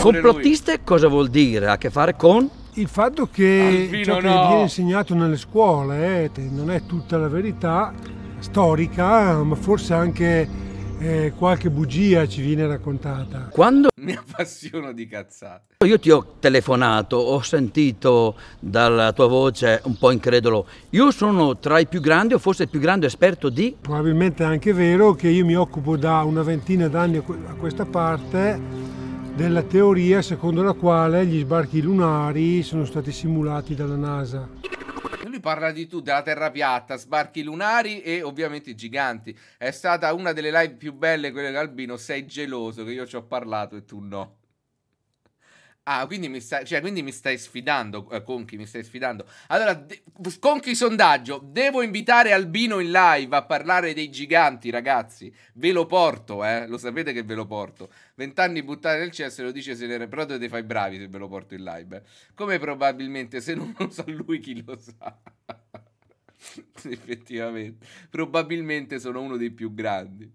Complottiste cosa vuol dire? Ha a che fare con? Il fatto che Alfino, ciò che no. viene insegnato nelle scuole eh, non è tutta la verità storica, ma forse anche eh, qualche bugia ci viene raccontata. Quando mi appassiono di cazzate. Io ti ho telefonato, ho sentito dalla tua voce un po' incredulo. Io sono tra i più grandi o forse il più grande esperto di... Probabilmente è anche vero che io mi occupo da una ventina d'anni a questa parte della teoria secondo la quale gli sbarchi lunari sono stati simulati dalla NASA. Lui parla di tutto, della terra piatta, sbarchi lunari e ovviamente giganti. È stata una delle live più belle quelle di Albino, sei geloso che io ci ho parlato e tu no. Ah, quindi mi, sta, cioè, quindi mi stai sfidando, eh, Conchi, mi stai sfidando. Allora, de- Conchi sondaggio, devo invitare Albino in live a parlare dei giganti, ragazzi. Ve lo porto, eh, lo sapete che ve lo porto. Vent'anni buttare nel cesso e lo dice se ne... Però dovete fare bravi se ve lo porto in live. Eh. Come probabilmente, se non lo sa lui, chi lo sa? Effettivamente. Probabilmente sono uno dei più grandi.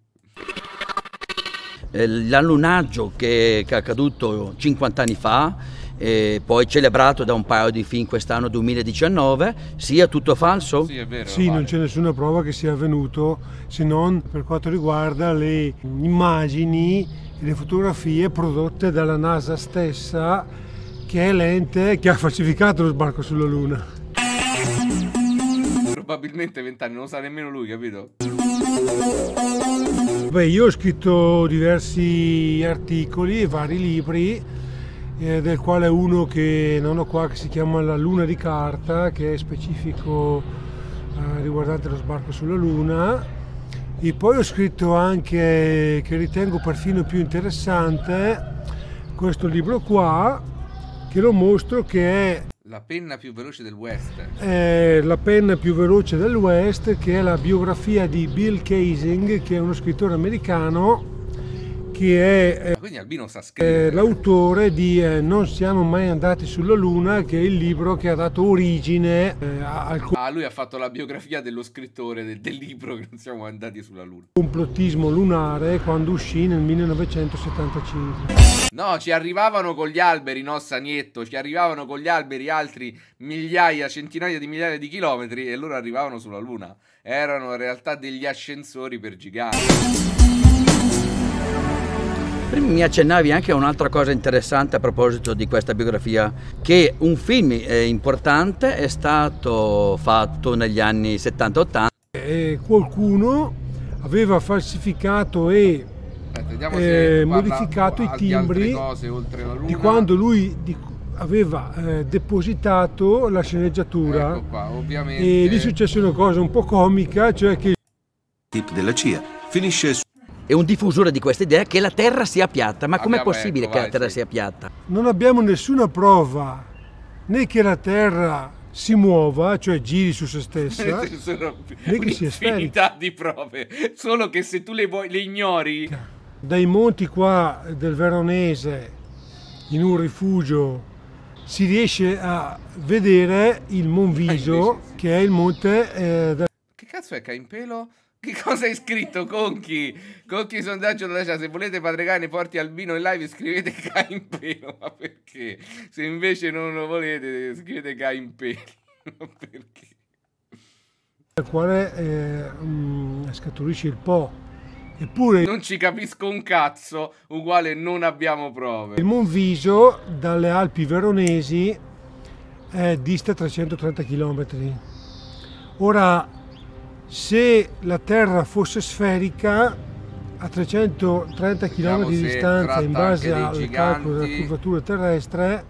Eh, l'allunaggio che, che, è accaduto 50 anni fa e eh, poi celebrato da un paio di film quest'anno 2019 sia tutto falso? Sì, è vero. Sì, vale. non c'è nessuna prova che sia avvenuto se non per quanto riguarda le immagini e le fotografie prodotte dalla NASA stessa che è l'ente che ha falsificato lo sbarco sulla Luna. Probabilmente vent'anni non lo sa nemmeno lui, capito? Beh, io ho scritto diversi articoli e vari libri, eh, del quale uno che non ho qua che si chiama La Luna di Carta, che è specifico eh, riguardante lo sbarco sulla Luna. E poi ho scritto anche, che ritengo perfino più interessante, questo libro qua, che lo mostro che è la penna più veloce del West. È la penna più veloce del West che è la biografia di Bill Casing, che è uno scrittore americano Tedeschi è, è eh, eh, l'autore di eh, Non siamo mai andati sulla Luna, che è il libro che ha dato origine a... Ah, lui ha fatto la biografia dello scrittore del, del libro che non siamo andati sulla Luna. Complottismo lunare quando uscì nel 1975. No, ci arrivavano con gli alberi, no Sanietto, ci arrivavano con gli alberi altri migliaia, centinaia di migliaia di chilometri e loro arrivavano sulla Luna. Erano in realtà degli ascensori per giganti mi accennavi anche a un'altra cosa interessante a proposito di questa biografia, che un film eh, importante è stato fatto negli anni 70-80. E qualcuno aveva falsificato e eh, modificato i timbri cose, di quando lui di, aveva eh, depositato la sceneggiatura ecco qua, e lì successe una cosa un po' comica cioè che il tip della CIA finisce su è un diffusore di questa idea che la Terra sia piatta. Ma com'è possibile ecco, che vai, la Terra sì. sia piatta? Non abbiamo nessuna prova né che la Terra si muova, cioè giri su se stessa, sono né che sia sferica. di prove, solo che se tu le, vuoi, le ignori... Dai monti qua del Veronese, in un rifugio, si riesce a vedere il Monviso, ah, eh, invece, sì. che è il monte... Eh, da... Che cazzo è Caimpelo? Che cosa hai scritto, Conchi? Conchi sondaggio da lascia. Se volete Padre Cane porti Albino in live, scrivete K in pelo. Ma perché? Se invece non lo volete, scrivete K in pelo. Ma perché? Il quale eh, mh, mm, scaturisce il Po. Eppure. Non ci capisco un cazzo, uguale non abbiamo prove. Il Monviso dalle Alpi Veronesi è dista 330 km. Ora se la Terra fosse sferica a 330 km di distanza in base al calcolo della curvatura terrestre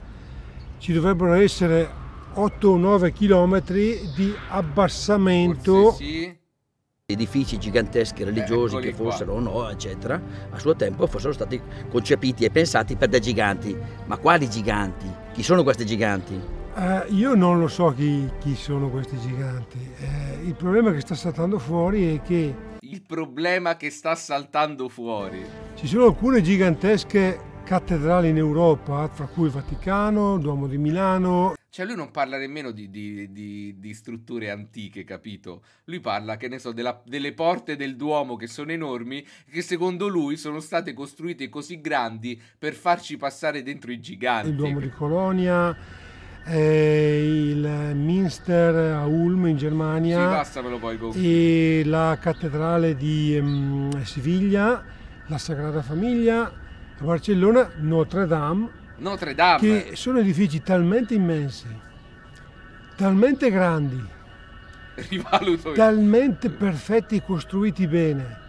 ci dovrebbero essere 8 o 9 km di abbassamento edifici giganteschi religiosi Eccoli che fossero o no, eccetera, a suo tempo fossero stati concepiti e pensati per dei giganti. Ma quali giganti? Chi sono questi giganti? Eh, io non lo so chi, chi sono questi giganti. Eh, il problema che sta saltando fuori è che. Il problema che sta saltando fuori. Ci sono alcune gigantesche cattedrali in Europa, tra cui il Vaticano, il Duomo di Milano. Cioè lui non parla nemmeno di, di, di, di strutture antiche, capito? Lui parla, che ne so, della, delle porte del Duomo che sono enormi, che secondo lui sono state costruite così grandi per farci passare dentro i giganti. Il Duomo di Colonia, eh, il Minster a Ulm in Germania sì, poi, e la cattedrale di um, Siviglia, la Sagrada Famiglia, a Barcellona Notre Dame, Notre Dame, che sono edifici talmente immensi, talmente grandi, Rivaluto talmente io. perfetti costruiti bene,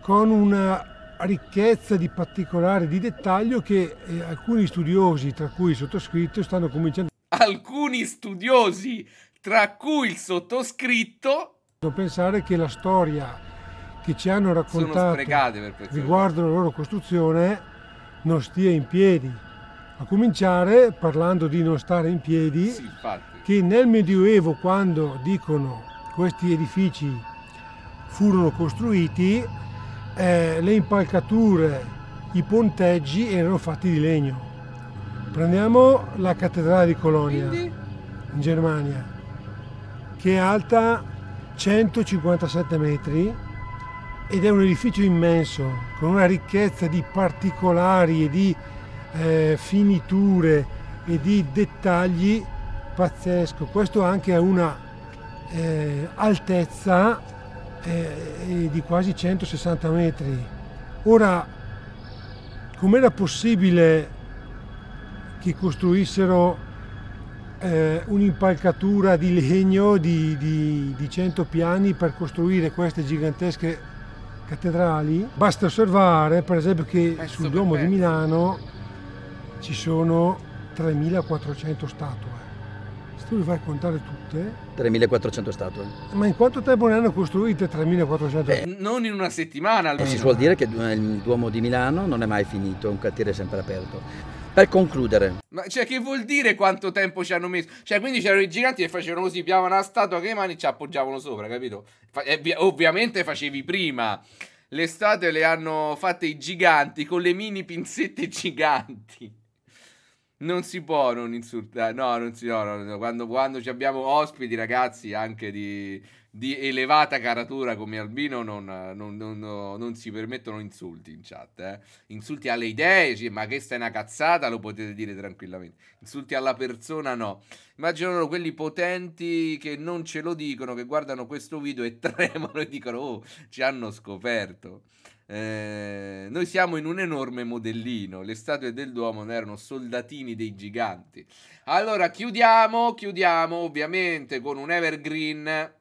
con una ricchezza di particolari, di dettaglio che eh, alcuni studiosi, tra cui il sottoscritto, stanno cominciando alcuni studiosi, tra cui il sottoscritto. Pensare che la storia che ci hanno raccontato riguardo la loro costruzione non stia in piedi. A cominciare parlando di non stare in piedi, sì, che nel Medioevo quando dicono questi edifici furono costruiti, eh, le impalcature, i ponteggi erano fatti di legno Prendiamo la cattedrale di Colonia, Quindi? in Germania, che è alta 157 metri ed è un edificio immenso, con una ricchezza di particolari e di eh, finiture e di dettagli pazzesco. Questo anche a una eh, altezza eh, eh di quasi 160 metri. Ora, com'era possibile che costruissero eh, un'impalcatura di legno di, di, di 100 piani per costruire queste gigantesche cattedrali. Basta osservare per esempio che Penso sul Duomo di Milano ci sono 3400 statue. Se tu le vai a contare tutte... 3400 statue. Ma in quanto tempo ne hanno costruite 3400? Beh, non in una settimana almeno. Eh, si suol dire che il Duomo di Milano non è mai finito, è un cantiere sempre aperto per concludere. Ma cioè che vuol dire quanto tempo ci hanno messo? Cioè quindi c'erano i giganti che facevano così, piavano la statua che le mani ci appoggiavano sopra, capito? E, eh, ovviamente facevi prima. Le statue le hanno fatte i giganti con le mini pinzette giganti. Non si può non insultare. No, non si no, no, no. Quando, quando abbiamo ospiti, ragazzi, anche di di elevata caratura come Albino non, non, non, non si permettono insulti in chat. Eh. Insulti alle idee, cioè, ma questa è una cazzata, lo potete dire tranquillamente. Insulti alla persona, no. Immaginano quelli potenti che non ce lo dicono, che guardano questo video e tremano e dicono, oh, ci hanno scoperto. Eh, noi siamo in un enorme modellino. Le statue del Duomo erano soldatini dei giganti. Allora chiudiamo, chiudiamo ovviamente con un evergreen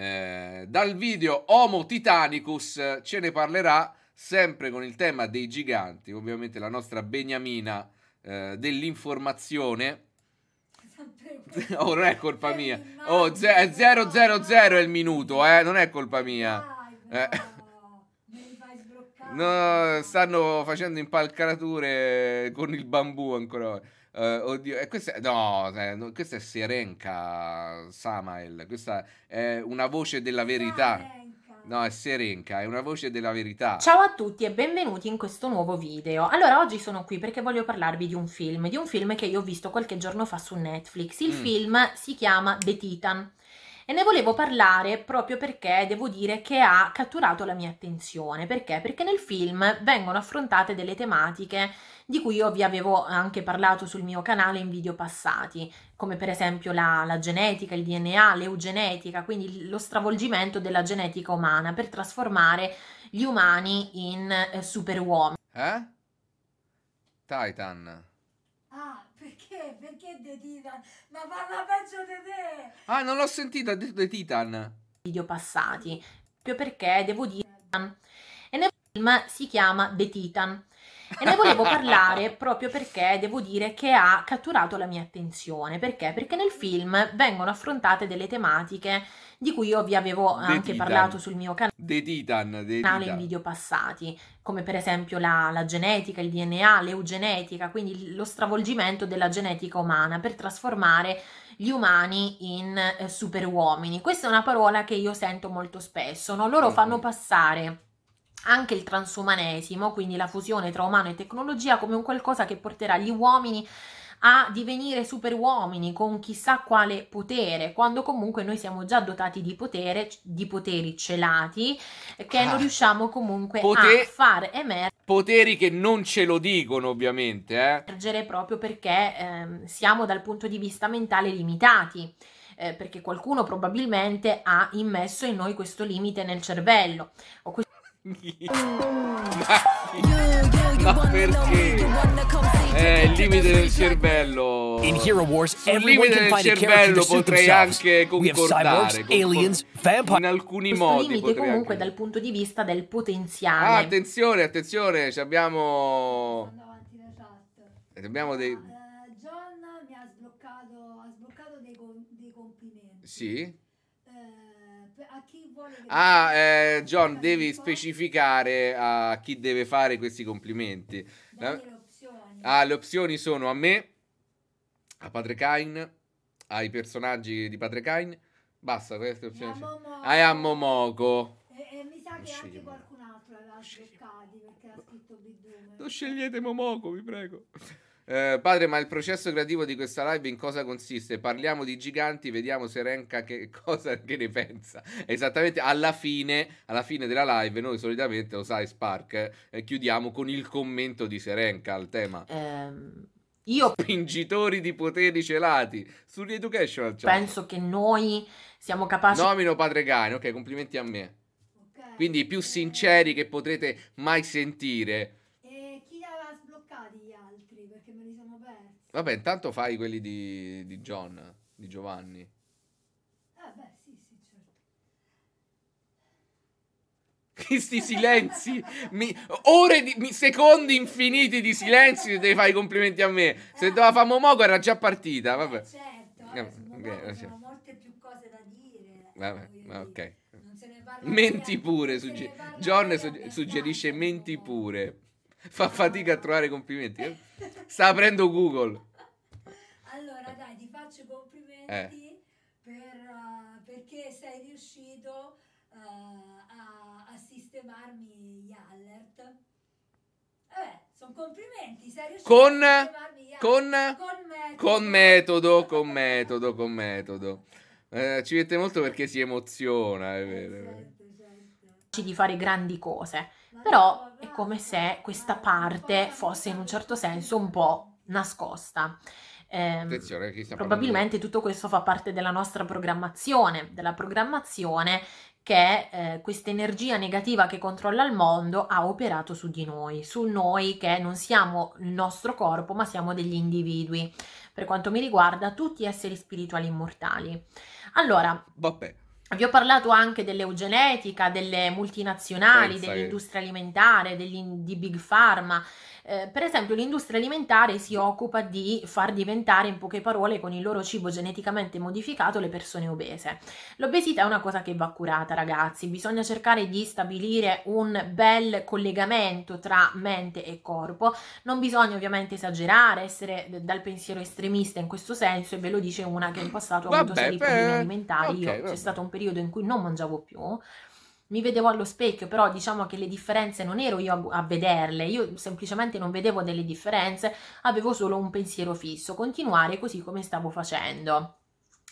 eh, dal video Homo Titanicus ce ne parlerà sempre con il tema dei giganti, ovviamente la nostra beniamina eh, dell'informazione. Oh, non è colpa mia. Oh, 000 è il minuto, eh, non è colpa mia. Eh. No, stanno facendo impalcarature con il bambù ancora. Uh, oddio, e questa, no, eh, no, questa è Serenka Samael, questa è una voce della verità. No, è Serenka, è una voce della verità. Ciao a tutti e benvenuti in questo nuovo video. Allora, oggi sono qui perché voglio parlarvi di un film, di un film che io ho visto qualche giorno fa su Netflix. Il mm. film si chiama The Titan e ne volevo parlare proprio perché devo dire che ha catturato la mia attenzione. Perché? Perché nel film vengono affrontate delle tematiche di cui io vi avevo anche parlato sul mio canale in video passati, come per esempio la, la genetica, il DNA, l'eugenetica, quindi lo stravolgimento della genetica umana per trasformare gli umani in eh, superuomini. Eh? Titan. Ah, perché? Perché The Titan? Ma parla peggio di te! Ah, non l'ho sentita, ha detto The Titan. Video passati, proprio perché devo dire... E nel film si chiama The Titan. E ne volevo parlare proprio perché devo dire che ha catturato la mia attenzione. Perché? Perché nel film vengono affrontate delle tematiche di cui io vi avevo anche parlato sul mio canale. The Titan, The Titan. in video passati, come per esempio la, la genetica, il DNA, l'eugenetica, quindi lo stravolgimento della genetica umana per trasformare gli umani in eh, superuomini. Questa è una parola che io sento molto spesso, no? loro mhm. fanno passare anche il transumanesimo, quindi la fusione tra umano e tecnologia, come un qualcosa che porterà gli uomini a divenire super uomini con chissà quale potere, quando comunque noi siamo già dotati di potere, di poteri celati che ah. non riusciamo comunque Pote- a far emergere. Poteri che non ce lo dicono, ovviamente, eh. proprio perché ehm, siamo dal punto di vista mentale limitati. Eh, perché qualcuno probabilmente ha immesso in noi questo limite nel cervello. O questo ma, perché? È eh, il limite del cervello. In Hero Wars, Sul limite del cervello potrei anche concordare. Aliens, vampire. in alcuni Questo modi. limite comunque anche... dal punto di vista del potenziale. Ah, attenzione, attenzione, ci abbiamo... Abbiamo dei... Eh, John mi ha sbloccato, ha sbloccato dei, dei complimenti. Sì? Ah, eh, John, devi specificare a chi deve fare questi complimenti. Eh? La... Ah, le opzioni sono a me, a Padre Kain, ai personaggi di Padre Kain. Basta, queste opzioni. Ah, a Momoko. E, e mi sa non che anche qualcun altro l'ha cercato perché ha scritto Bidone. Non scegliete Momoko, vi prego. Eh, padre, ma il processo creativo di questa live in cosa consiste? Parliamo di giganti, vediamo se Renka che cosa che ne pensa. Esattamente alla fine, alla fine della live, noi solitamente, lo sai, Spark, eh, chiudiamo con il commento di Serenka al tema. Um... Io spingitori di poteri celati sull'education. Cioè. Penso che noi siamo capaci. Nomino padre Gaino, ok, complimenti a me. Quindi i più sinceri che potrete mai sentire Vabbè, intanto fai quelli di, di John, di Giovanni. Ah, beh, sì, sì, certo. Questi silenzi, mi, ore di mi, secondi infiniti di silenzi devi fare i complimenti a me. Se doveva fare Momoco era già partita, eh, vabbè. Certo, eh, certo, vabbè, okay, c'erano molte più cose da dire. Eh, vabbè, ma ok. Menti pure, sugge- John sugge suggerisce menti pure. Fa fatica a trovare complimenti. Eh. Sta aprendo Google complimenti eh. per, uh, perché sei riuscito uh, a, a, sistemarmi gli alert. Vabbè, sono complimenti, sei riuscito con, a sistemarmi gli alert. Con, con, con metodo, con metodo, con metodo. Eh, ci mette molto perché si emoziona, è vero. È vero. Certo, certo. Di fare grandi cose, però è come se questa parte fosse in un certo senso un po' nascosta. Eh, probabilmente tutto questo fa parte della nostra programmazione, della programmazione che eh, questa energia negativa che controlla il mondo ha operato su di noi, su noi che non siamo il nostro corpo ma siamo degli individui, per quanto mi riguarda tutti esseri spirituali immortali. Allora, Vabbè. vi ho parlato anche dell'eugenetica, delle multinazionali, Pensa dell'industria che... alimentare, degli, di Big Pharma, eh, per esempio l'industria alimentare si occupa di far diventare in poche parole con il loro cibo geneticamente modificato le persone obese. L'obesità è una cosa che va curata ragazzi, bisogna cercare di stabilire un bel collegamento tra mente e corpo, non bisogna ovviamente esagerare, essere dal pensiero estremista in questo senso e ve lo dice una che in passato ha avuto Vabbè, seri problemi alimentari, okay, io, c'è stato un periodo in cui non mangiavo più mi vedevo allo specchio, però diciamo che le differenze non ero io a, a, vederle, io semplicemente non vedevo delle differenze, avevo solo un pensiero fisso, continuare così come stavo facendo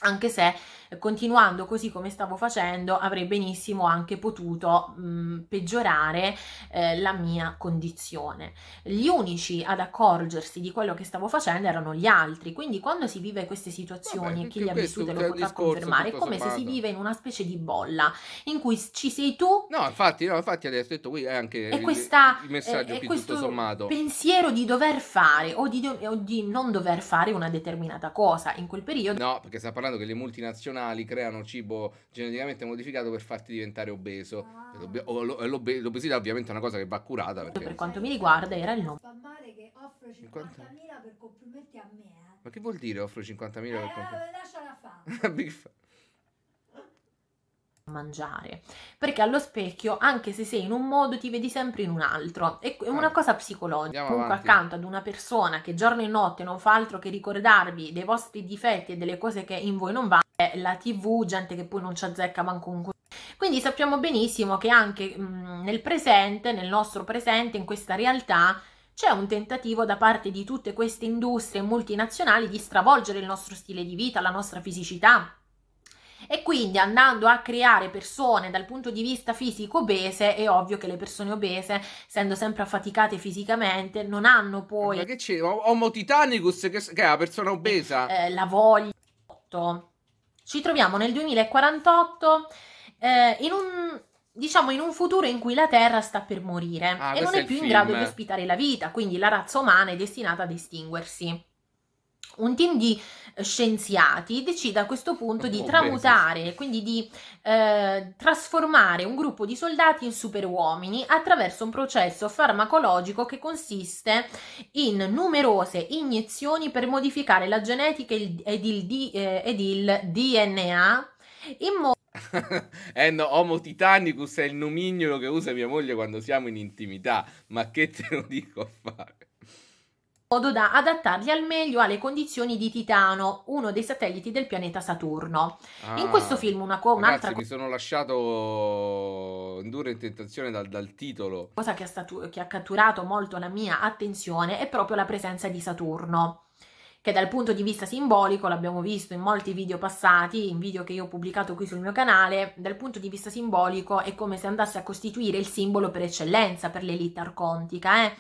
anche se eh, continuando così come stavo facendo avrei benissimo anche potuto mh, mm, peggiorare eh, la mia condizione. Gli unici ad accorgersi di quello che stavo facendo erano gli altri, quindi quando si vive queste situazioni e chi li ha vissute lo potrà confermare, è come sommato. se si vive in una specie di bolla in cui ci sei tu. No, infatti, no, infatti adesso detto qui è anche e questa, il messaggio eh, qui questo sommato. pensiero di dover fare o di, do, o di, non dover fare una determinata cosa in quel periodo. No, perché sta parlando parlando che le multinazionali creano cibo geneticamente modificato per farti diventare obeso. Ah. Cioè, l'obesità ovviamente è una cosa che va curata. Perché... Per quanto mi riguarda era il nome. Fa male che offro 50.000 50. per complimenti a me. Eh. Ma che vuol dire offro 50.000 eh, per complimenti? Lasciala fare. Big fa- mangiare perché allo specchio anche se sei in un modo ti vedi sempre in un altro è una cosa psicologica comunque avanti. accanto ad una persona che giorno e notte non fa altro che ricordarvi dei vostri difetti e delle cose che in voi non vanno la tv gente che poi non ci azzecca manco un quindi sappiamo benissimo che anche mh, mhmm, nel presente nel nostro presente in questa realtà c'è un tentativo da parte di tutte queste industrie multinazionali di stravolgere il nostro stile di vita, la nostra fisicità, e quindi andando a creare persone dal punto di vista fisico obese è ovvio che le persone obese essendo sempre affaticate fisicamente non hanno eh, poi ma che c'è? Homo titanicus che, è la persona obesa eh, eh la voglia ci troviamo nel 2048 eh, in un diciamo in un futuro in cui la Terra sta per morire ah, e non è, è più in grado di ospitare la vita, quindi la razza umana è destinata ad estinguersi. Un team di scienziati, decide a questo punto di oh, tramutare, quindi di eh, trasformare un gruppo di soldati in superuomini attraverso un processo farmacologico che consiste in numerose iniezioni per modificare la genetica ed il, ed il DNA eh, in modo eh no, Homo Titanicus è il nomignolo che usa mia moglie quando siamo in intimità. Ma che te lo dico a fare? modo da adattarli al meglio alle condizioni di Titano, uno dei satelliti del pianeta Saturno. Ah, in questo film una co- un'altra cosa... Mi sono lasciato indurre in tentazione dal, dal titolo. Cosa che ha, statu- che ha catturato molto la mia attenzione è proprio la presenza di Saturno che dal punto di vista simbolico, l'abbiamo visto in molti video passati, in video che io ho pubblicato qui sul mio canale, dal punto di vista simbolico è come se andasse a costituire il simbolo per eccellenza per l'elite arcontica. Eh?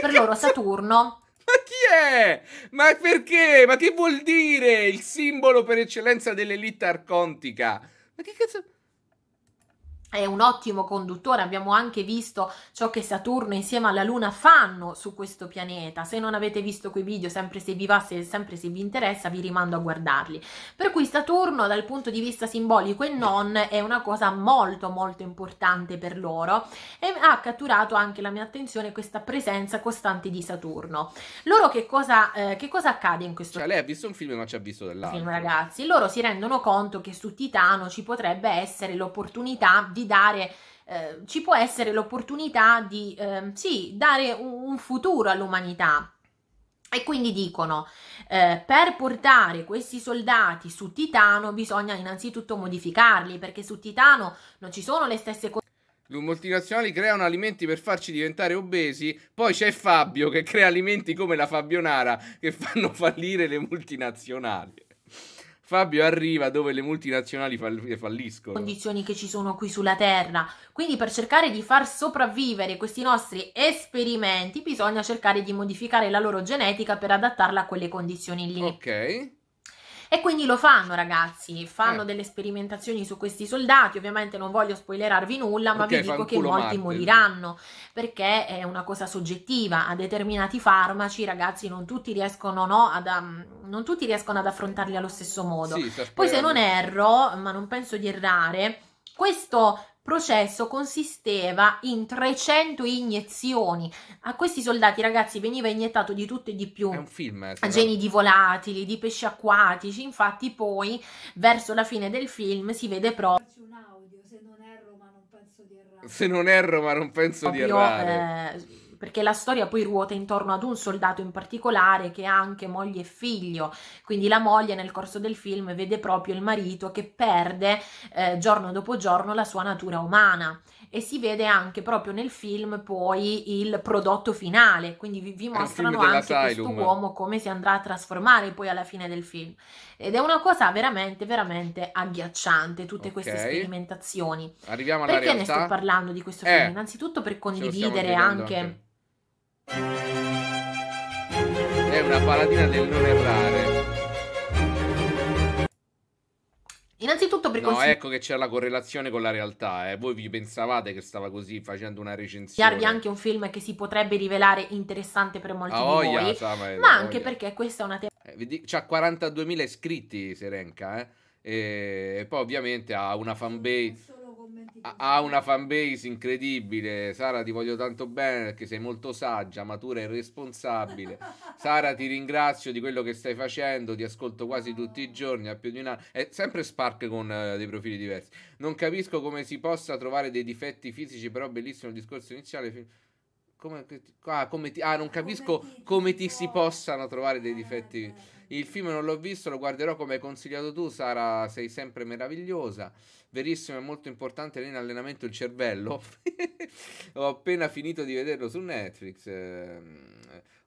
Per loro Saturno ma chi è? Ma perché? Ma che vuol dire il simbolo per eccellenza dell'elite arcontica? Ma che cazzo è un ottimo conduttore, abbiamo anche visto ciò che Saturno insieme alla Luna fanno su questo pianeta. Se non avete visto quei video, sempre se vi va, se, sempre se vi interessa, vi rimando a guardarli. Per cui Saturno dal punto di vista simbolico e non è una cosa molto molto importante per loro e ha catturato anche la mia attenzione questa presenza costante di Saturno. Loro che cosa, eh, che cosa accade in questo cioè, lei ha visto un film ma ci ha visto dell'altro. Film ragazzi, loro si rendono conto che su Titano ci potrebbe essere l'opportunità di dare eh, ci può essere l'opportunità di eh, sì, dare un, un futuro all'umanità. E quindi dicono, eh, per portare questi soldati su Titano bisogna innanzitutto modificarli, perché su Titano non ci sono le stesse cose. Le multinazionali creano alimenti per farci diventare obesi, poi c'è Fabio che crea alimenti come la Fabionara che fanno fallire le multinazionali. Fabio arriva dove le multinazionali fall- falliscono. Condizioni che ci sono qui sulla Terra. Quindi per cercare di far sopravvivere questi nostri esperimenti bisogna cercare di modificare la loro genetica per adattarla a quelle condizioni lì. Ok. E quindi lo fanno, ragazzi. Fanno eh. delle sperimentazioni su questi soldati. Ovviamente non voglio spoilerarvi nulla, ma okay, vi dico che molti Marte. moriranno perché è una cosa soggettiva. A determinati farmaci, ragazzi, non tutti riescono, no, ad, non tutti riescono ad affrontarli allo stesso modo. Sì, Poi, se non erro, ma non penso di errare. Questo processo consisteva in 300 iniezioni. A questi soldati, ragazzi, veniva iniettato di tutto e di più. È un film. Eh, Geni di volatili, di pesci acquatici. Infatti, poi, verso la fine del film, si vede proprio. se non erro, ma non penso di errare. Se non erro, ma non penso proprio, di errare. Eh perché la storia poi ruota intorno ad un soldato in particolare che ha anche moglie e figlio, quindi la moglie nel corso del film vede proprio il marito che perde eh, giorno dopo giorno la sua natura umana e si vede anche proprio nel film poi il prodotto finale, quindi vi, vi mostrano anche questo uomo come si andrà a trasformare poi alla fine del film ed è una cosa veramente veramente agghiacciante tutte okay. queste sperimentazioni. Arriviamo alla Perché realtà. ne sto parlando di questo eh, film? Innanzitutto per condividere anche, anche è una paladina del non errare. Innanzitutto per consigliare... No, ecco che c'è la correlazione con la realtà. Eh. Voi vi pensavate che stava così facendo una recensione. Chiarvi anche un film che si potrebbe rivelare interessante per molti ah, di voi. Sa, ma, ma anche perché questa è una tematica... Eh, c'ha 42.000 iscritti Serenka, eh? e, poi ovviamente ha una fanbase commenti. Così. Ha una fanbase incredibile. Sara, ti voglio tanto bene perché sei molto saggia, matura e responsabile. Sara, ti ringrazio di quello che stai facendo. Ti ascolto quasi oh. tutti i giorni. A più di una. È sempre Spark con uh, dei profili diversi. Non capisco come si possa trovare dei difetti fisici, però bellissimo il discorso iniziale. Come, ah, come ti, ah, non capisco come ti si possano trovare dei ah, difetti. Il film non l'ho visto, lo guarderò come hai consigliato tu, Sara. Sei sempre meravigliosa. Verissimo, è molto importante lì in allenamento il cervello. Ho appena finito di vederlo su Netflix. Ehm,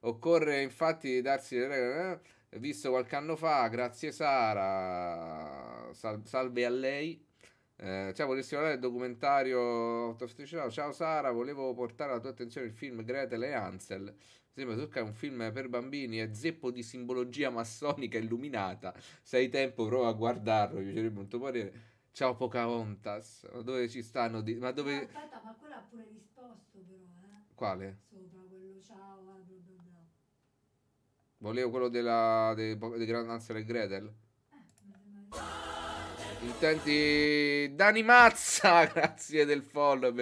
occorre infatti darsi le regole. Eh, visto qualche anno fa, grazie Sara. Sal, salve a lei. Eh, ciao, volessi guardare il documentario Ciao Sara, volevo portare alla tua attenzione il film Gretel e Ansel. Sembra che è un film per bambini, è zeppo di simbologia massonica illuminata. Se hai tempo, prova a guardarlo, mi piacerebbe un parere. Ciao Pocahontas, ma dove ci stanno? Di... Ma dove... Ah, aspetta, ma quello ha pure risposto però, eh? Quale? Sopra quello ciao, eh, bla bla bla. Volevo quello della... di de, de Grand Ansel e Gretel. Eh, non è Utenti Dani Mazza, grazie del follow.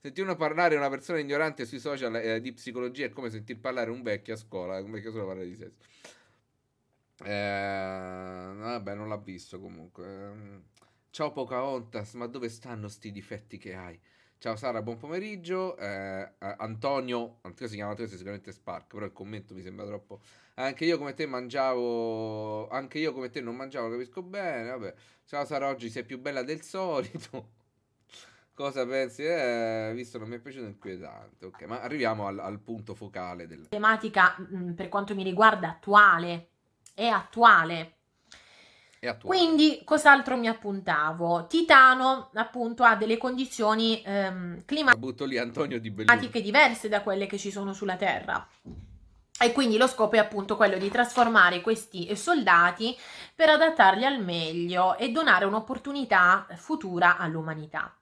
Sentirlo parlare una persona ignorante sui social eh, di psicologia è come sentir parlare un vecchio a scuola, un vecchio solo parla di sesso. Eh, vabbè, non l'ha visto comunque. Ehm, ciao Pocahontas, ma dove stanno sti difetti che hai? Ciao Sara, buon pomeriggio. Eh, eh Antonio, Antonio si chiama Antonio, sicuramente Spark, però il commento mi sembra troppo anche io come te mangiavo, anche io come te non mangiavo, capisco bene. Vabbè, ciao Sara, oggi sei più bella del solito. Cosa pensi? Eh, visto non mi è piaciuto inquietante. Ok, ma arriviamo al, al punto focale della tematica mm, per quanto mi riguarda attuale. È attuale. Quindi, cos'altro mi appuntavo? Titano, appunto, ha delle condizioni ehm, climatiche diverse da quelle che ci sono sulla Terra. E quindi lo scopo è appunto quello di trasformare questi soldati per adattarli al meglio e donare un'opportunità futura all'umanità.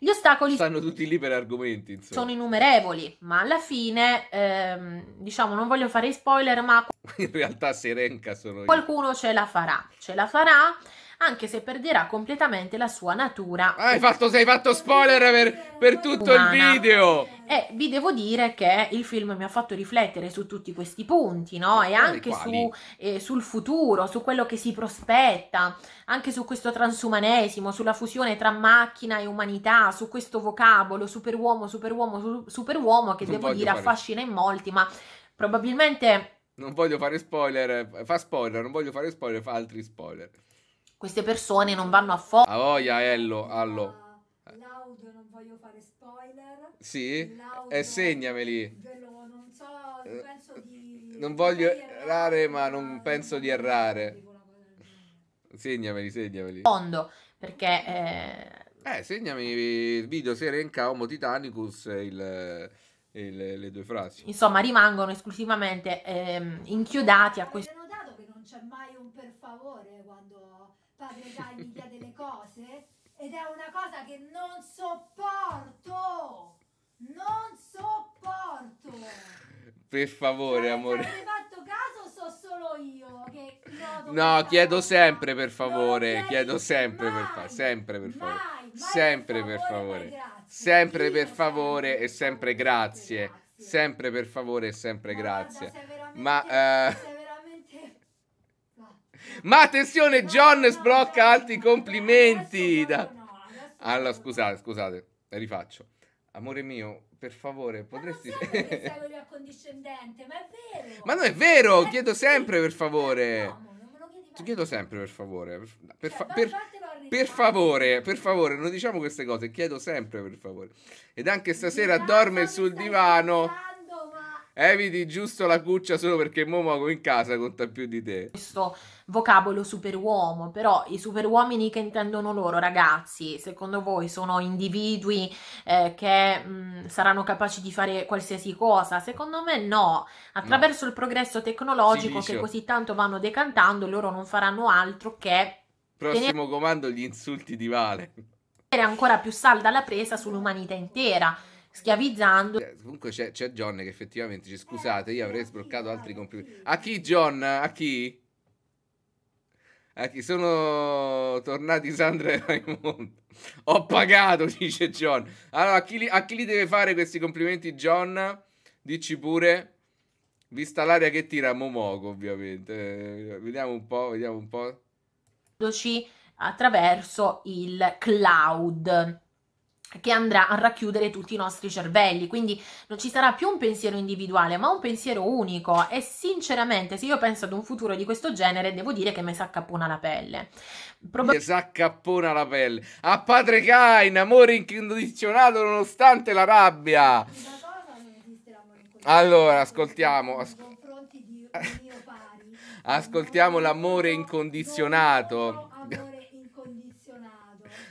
Gli ostacoli stanno tutti lì per argomenti, insomma. Sono innumerevoli, ma alla fine, ehm, diciamo, non voglio fare spoiler, ma in realtà Serenca sono io. Qualcuno ce la farà, ce la farà anche se perderà completamente la sua natura. Hai fatto, sei fatto spoiler per, per tutto umana. il video! E vi devo dire che il film mi ha fatto riflettere su tutti questi punti, no? E anche su, eh, sul futuro, su quello che si prospetta, anche su questo transumanesimo, sulla fusione tra macchina e umanità, su questo vocabolo superuomo, superuomo, superuomo che non devo dire fare. affascina in molti, ma probabilmente... Non voglio fare spoiler, fa spoiler, non voglio fare spoiler, fa altri spoiler queste persone non vanno a foto. A voglia, Ello, allo. Laudo, non voglio fare spoiler. Sì, Laudo, eh, segnameli. Lo, non so, eh, penso di... Non voglio di errare, errare, ma non penso di errare. Segnameli, segnameli. Fondo, perché... Eh... eh, segnami il video Serenca Homo Titanicus, il... il le, due frasi insomma rimangono esclusivamente ehm, inchiodati a questo notato che non c'è mai un per favore quando Padre Guy mi chiede le cose ed è una cosa che non sopporto! Non sopporto! Per favore, cioè, amore. Se avete fatto caso, so solo io che No, chiedo sempre per favore, chiedo sempre per favore, sempre per favore. sempre per favore. Sempre per favore e sempre grazie. Sempre per favore e sempre Ma grazie. Guarda, Ma eh ma attenzione, John sblocca altri complimenti. Da... Allora, scusate, scusate, rifaccio. Amore mio, per favore, potresti... Ma non accondiscendente, ma è vero! Ma non è vero, eh, chiedo sempre per favore. Eh, Ti chiedo sempre per favore. Per, cioè, fa- per, per favore, per favore, non diciamo queste cose, chiedo sempre per favore. Ed anche stasera dorme sul divano. Eviti giusto la cuccia solo perché Momo in casa conta più di te. Questo vocabolo superuomo, però i superuomini che intendono loro, ragazzi, secondo voi sono individui eh, che mh, mm, saranno capaci di fare qualsiasi cosa? Secondo me no. Attraverso no. il progresso tecnologico che così tanto vanno decantando, loro non faranno altro che... Prossimo tenere... comando, gli insulti di Vale. Ancora più salda la presa sull'umanità intera schiavizzando. Comunque c'è, c'è John che effettivamente dice scusate, io avrei eh, sbloccato altri compiti. A chi John? A chi? A chi sono tornati Sandra e Raimondo? Ho pagato, dice John. Allora, a chi, li, a chi li deve fare questi complimenti, John? Dici pure. Vista l'aria che tira Momogo, ovviamente. Eh, vediamo un po', vediamo un po'. Attraverso il cloud che andrà a racchiudere tutti i nostri cervelli, quindi non ci sarà più un pensiero individuale, ma un pensiero unico e sinceramente se io penso ad un futuro di questo genere devo dire che mi s'accappona la pelle. Probab- mi s'accappona la pelle. A padre Cain, amore incondizionato nonostante la rabbia. Allora, ascoltiamo. Asc- ascoltiamo l'amore incondizionato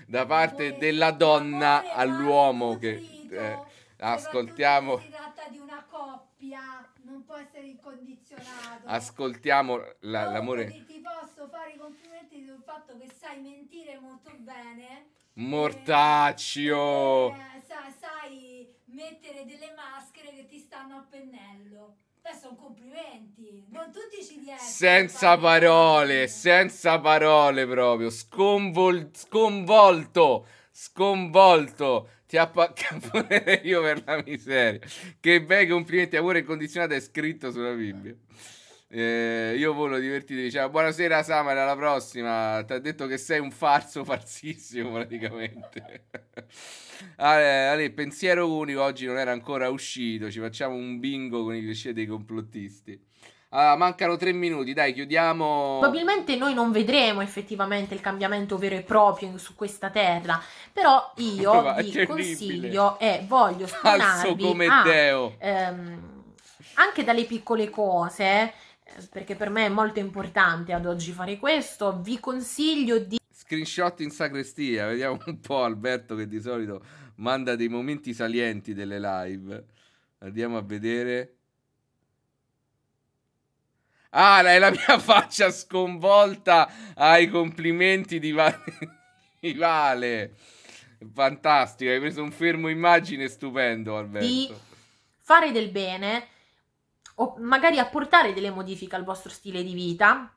da parte della donna all'uomo che... Eh, ascoltiamo... Si tratta di una coppia, non può essere incondizionato. Ascoltiamo la, l'amore... Ti posso fare i complimenti sul fatto che sai mentire molto bene. Mortaccio! E, eh, eh sai mettere delle maschere che ti stanno a pennello sono complimenti. Non tutti ci riescono. Senza parole, senza parole proprio. Sconvol- sconvolto, sconvolto. Ti appaccappone io per la miseria. Che bei complimenti, amore incondizionato è scritto sulla Bibbia. Eh, io volo divertito, diceva ah, buonasera Samara. alla prossima. Ti ha detto che sei un farso farsissimo praticamente. Ale, Ale, pensiero unico oggi non era ancora uscito, ci facciamo un bingo con i cliché dei complottisti. Allora, ah, mancano tre minuti, dai, chiudiamo. Probabilmente noi non vedremo effettivamente il cambiamento vero e proprio su questa terra, però io oh, vi consiglio e voglio spronarvi Falso come a, Deo. Ehm, anche dalle piccole cose eh, perché per me è molto importante ad oggi fare questo, vi consiglio di... Screenshot in sagrestia, vediamo un po' Alberto che di solito manda dei momenti salienti delle live. Andiamo a vedere. Ah, è la mia faccia sconvolta ai complimenti di, Va- di Vale. Fantastico, hai preso un fermo immagine stupendo Alberto. Di fare del bene o magari apportare delle modifiche al vostro stile di vita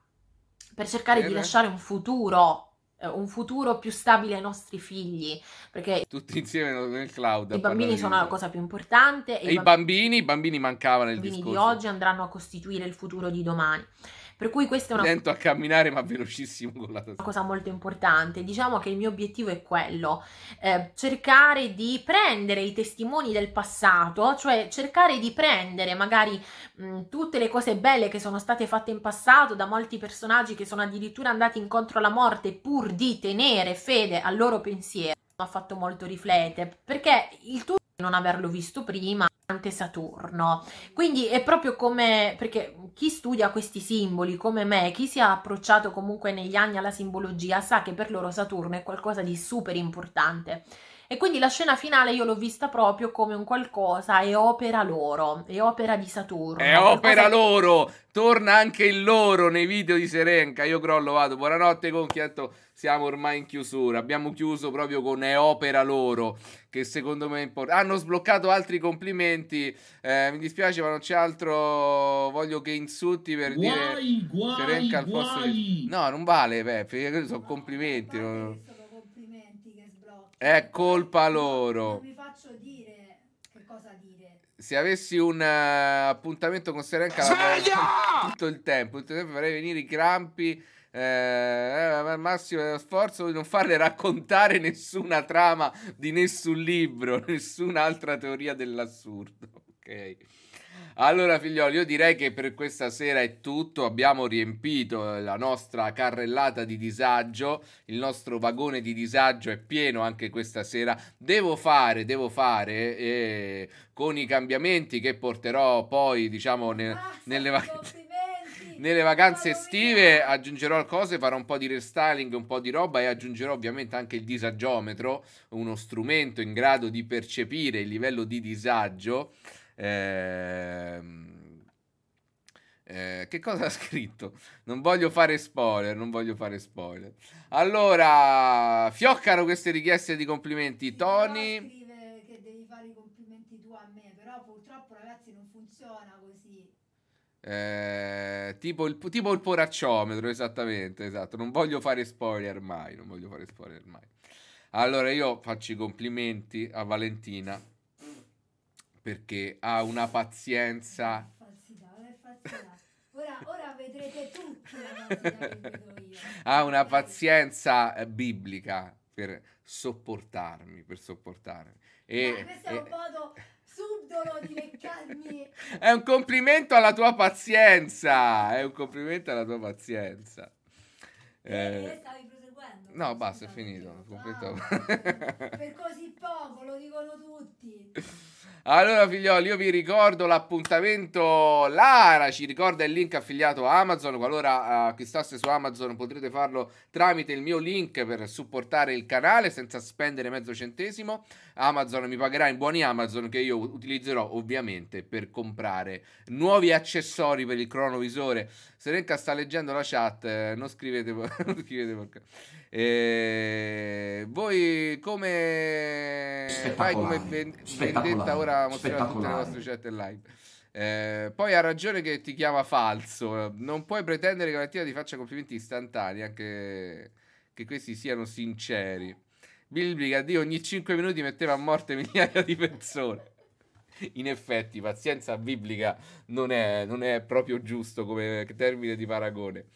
per cercare eh di lasciare un futuro eh, un futuro più stabile ai nostri figli perché tutti insieme nel cloud i bambini sono la cosa più importante e, e i, bambini, bambini, i bambini mancavano nel i bambini di oggi andranno a costituire il futuro di domani per cui questa è una... Lento a camminare ma velocissimo con la Una cosa molto importante. Diciamo che il mio obiettivo è quello, eh, cercare di prendere i testimoni del passato, cioè cercare di prendere magari mh, mm, tutte le cose belle che sono state fatte in passato da molti personaggi che sono addirittura andati incontro alla morte pur di tenere fede al loro pensiero. Mi ha fatto molto riflettere perché il tutto non averlo visto prima Saturno. Quindi è proprio come, perché chi studia questi simboli come me, chi si è approcciato comunque negli anni alla simbologia, sa che per loro Saturno è qualcosa di super importante. E quindi la scena finale io l'ho vista proprio come un qualcosa, è opera loro, è opera di Saturno. È opera che... loro! Torna anche il loro nei video di Serenca. Io crollo, vado. Buonanotte, Conchietto. Siamo ormai in chiusura. Abbiamo chiuso proprio con È opera loro, che secondo me è importante. Hanno sbloccato altri complimenti. Eh, mi dispiace, ma non c'è altro. Voglio che insulti per guai, dire guai, Serenca al posto. No, non vale, Peppe. Sono complimenti. Non... È colpa loro. Non vi faccio dire che cosa dire. Se avessi un uh, appuntamento con Serenca Sveglia! tutto il tempo, tutto il tempo farei venire i crampi. Eh, eh al massimo sforzo di non farle raccontare nessuna trama di nessun libro, nessun'altra teoria dell'assurdo. Ok. Allora, figlioli, io direi che per questa sera è tutto. Abbiamo riempito eh, la nostra carrellata di disagio. Il nostro vagone di disagio è pieno anche questa sera. Devo fare, devo fare eh, con i cambiamenti che porterò poi, diciamo, ne, ah, nelle vacanze nelle vacanze estive aggiungerò cose, farò un po' di restyling, un po' di roba e aggiungerò ovviamente anche il disagiometro, uno strumento in grado di percepire il livello di disagio Ehm, eh, che cosa ha scritto? Non voglio fare spoiler, non voglio fare spoiler. Allora, fioccano queste richieste di complimenti, Tony. Scrive che devi fare i complimenti tu a me, però purtroppo ragazzi non funziona così. Eh, tipo, il, tipo il poracciometro, esattamente, esatto. Non voglio fare spoiler mai, non voglio fare spoiler mai. Allora io faccio i complimenti a Valentina perché ha una pazienza... Falsità, è falsità. Ora, ora vedrete tutti Ha una pazienza eh, biblica per sopportarmi, per sopportarmi. E, Ma questo è un modo subdolo di leccarmi. è un complimento alla tua pazienza, è un complimento alla tua pazienza. Eh, eh, eh No, basta, è finito. Ah, per così poco, lo dicono tutti. Allora, figlioli, io vi ricordo l'appuntamento Lara. Ci ricorda il link affiliato a Amazon. Qualora eh, acquistasse su Amazon, potrete farlo tramite il mio link per supportare il canale senza spendere mezzo centesimo. Amazon mi pagherà in buoni Amazon che io utilizzerò ovviamente per comprare nuovi accessori per il cronovisore. Serenca sta leggendo la chat, eh, non scrivete, non scrivete porca. Eh, voi come fai come vendetta ora mostrare tutte le vostre chat live? Eh, poi ha ragione che ti chiama falso. Non puoi pretendere che la mattina ti faccia complimenti istantanei, anche che questi siano sinceri. Bilbriga di ogni 5 minuti metteva a morte migliaia di persone. In effetti, pazienza biblica non è, non è proprio giusto come termine di paragone.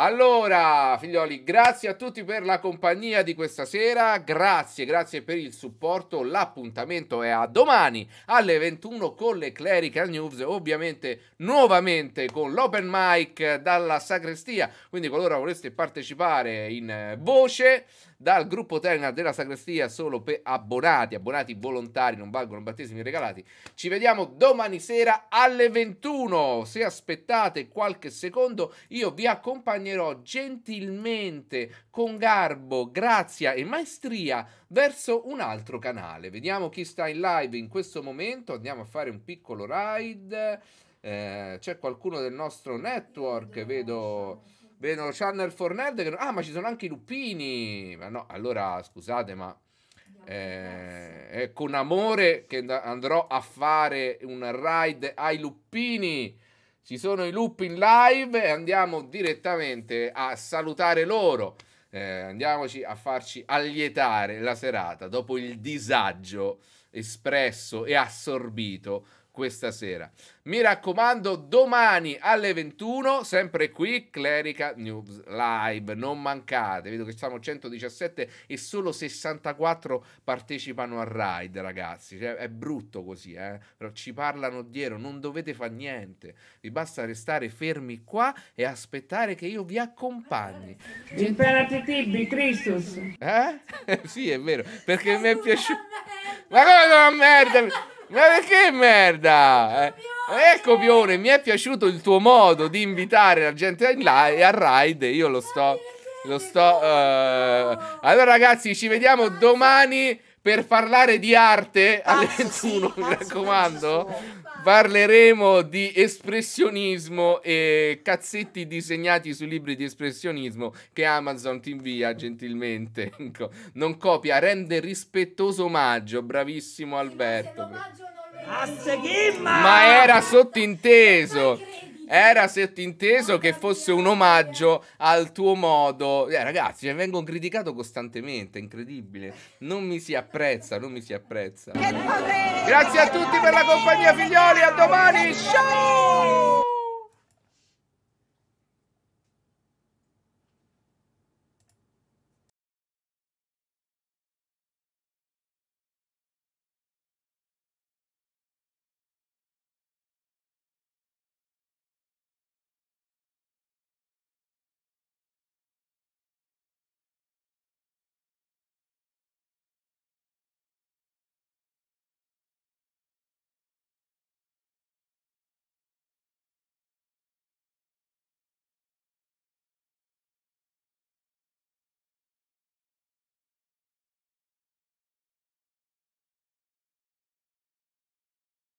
Allora, figlioli, grazie a tutti per la compagnia di questa sera, grazie, grazie per il supporto, l'appuntamento è a domani alle 21 con le Clerical News, ovviamente nuovamente con l'open mic dalla sacrestia, quindi qualora voleste partecipare in voce dal gruppo Telegram della Sagrestia solo per abbonati, abbonati volontari, non valgono battesimi regalati. Ci vediamo domani sera alle 21. Se aspettate qualche secondo, io vi accompagnerò gentilmente, con garbo, grazia e maestria verso un altro canale. Vediamo chi sta in live in questo momento. Andiamo a fare un piccolo ride. Eh, c'è qualcuno del nostro network, vedo Vedono Channel for Nerd. Che... Ah, ma ci sono anche i lupini. Ma no, allora scusate, ma. Eh, è con amore che andrò a fare un ride ai luppini. Ci sono i lupi in live e andiamo direttamente a salutare loro. Eh, andiamoci a farci allietare la serata dopo il disagio espresso e assorbito questa sera. Mi raccomando, domani alle 21, sempre qui, Clerica News Live. Non mancate, vedo che siamo 117 e solo 64 partecipano al raid, ragazzi. Cioè, è brutto così, eh? Però ci parlano dietro, non dovete fare niente. Vi basta restare fermi qua e aspettare che io vi accompagni. Imperati tibi, Christus. Eh? sì, è vero, perché mi è piaciuto... Ma come sono merda? Ma che merda? Ecco eh, eh, copione, ecco mi è piaciuto il tuo modo di invitare la gente a ride. Io lo sto. Lo sto. Uh... Allora, ragazzi, ci vediamo domani per parlare di arte alle 21. Ah, mi raccomando. Parleremo di espressionismo e cazzetti disegnati su libri di espressionismo che Amazon ti invia gentilmente. Ecco, non copia, rende rispettoso omaggio. Bravissimo Alberto. Ma era sottinteso. Era se ti inteso che fosse un omaggio al tuo modo. Eh, ragazzi, cioè, vengo criticato costantemente, incredibile. Non mi si apprezza, non mi si apprezza. Grazie a tutti per la compagnia, figlioli. A domani. Ciao!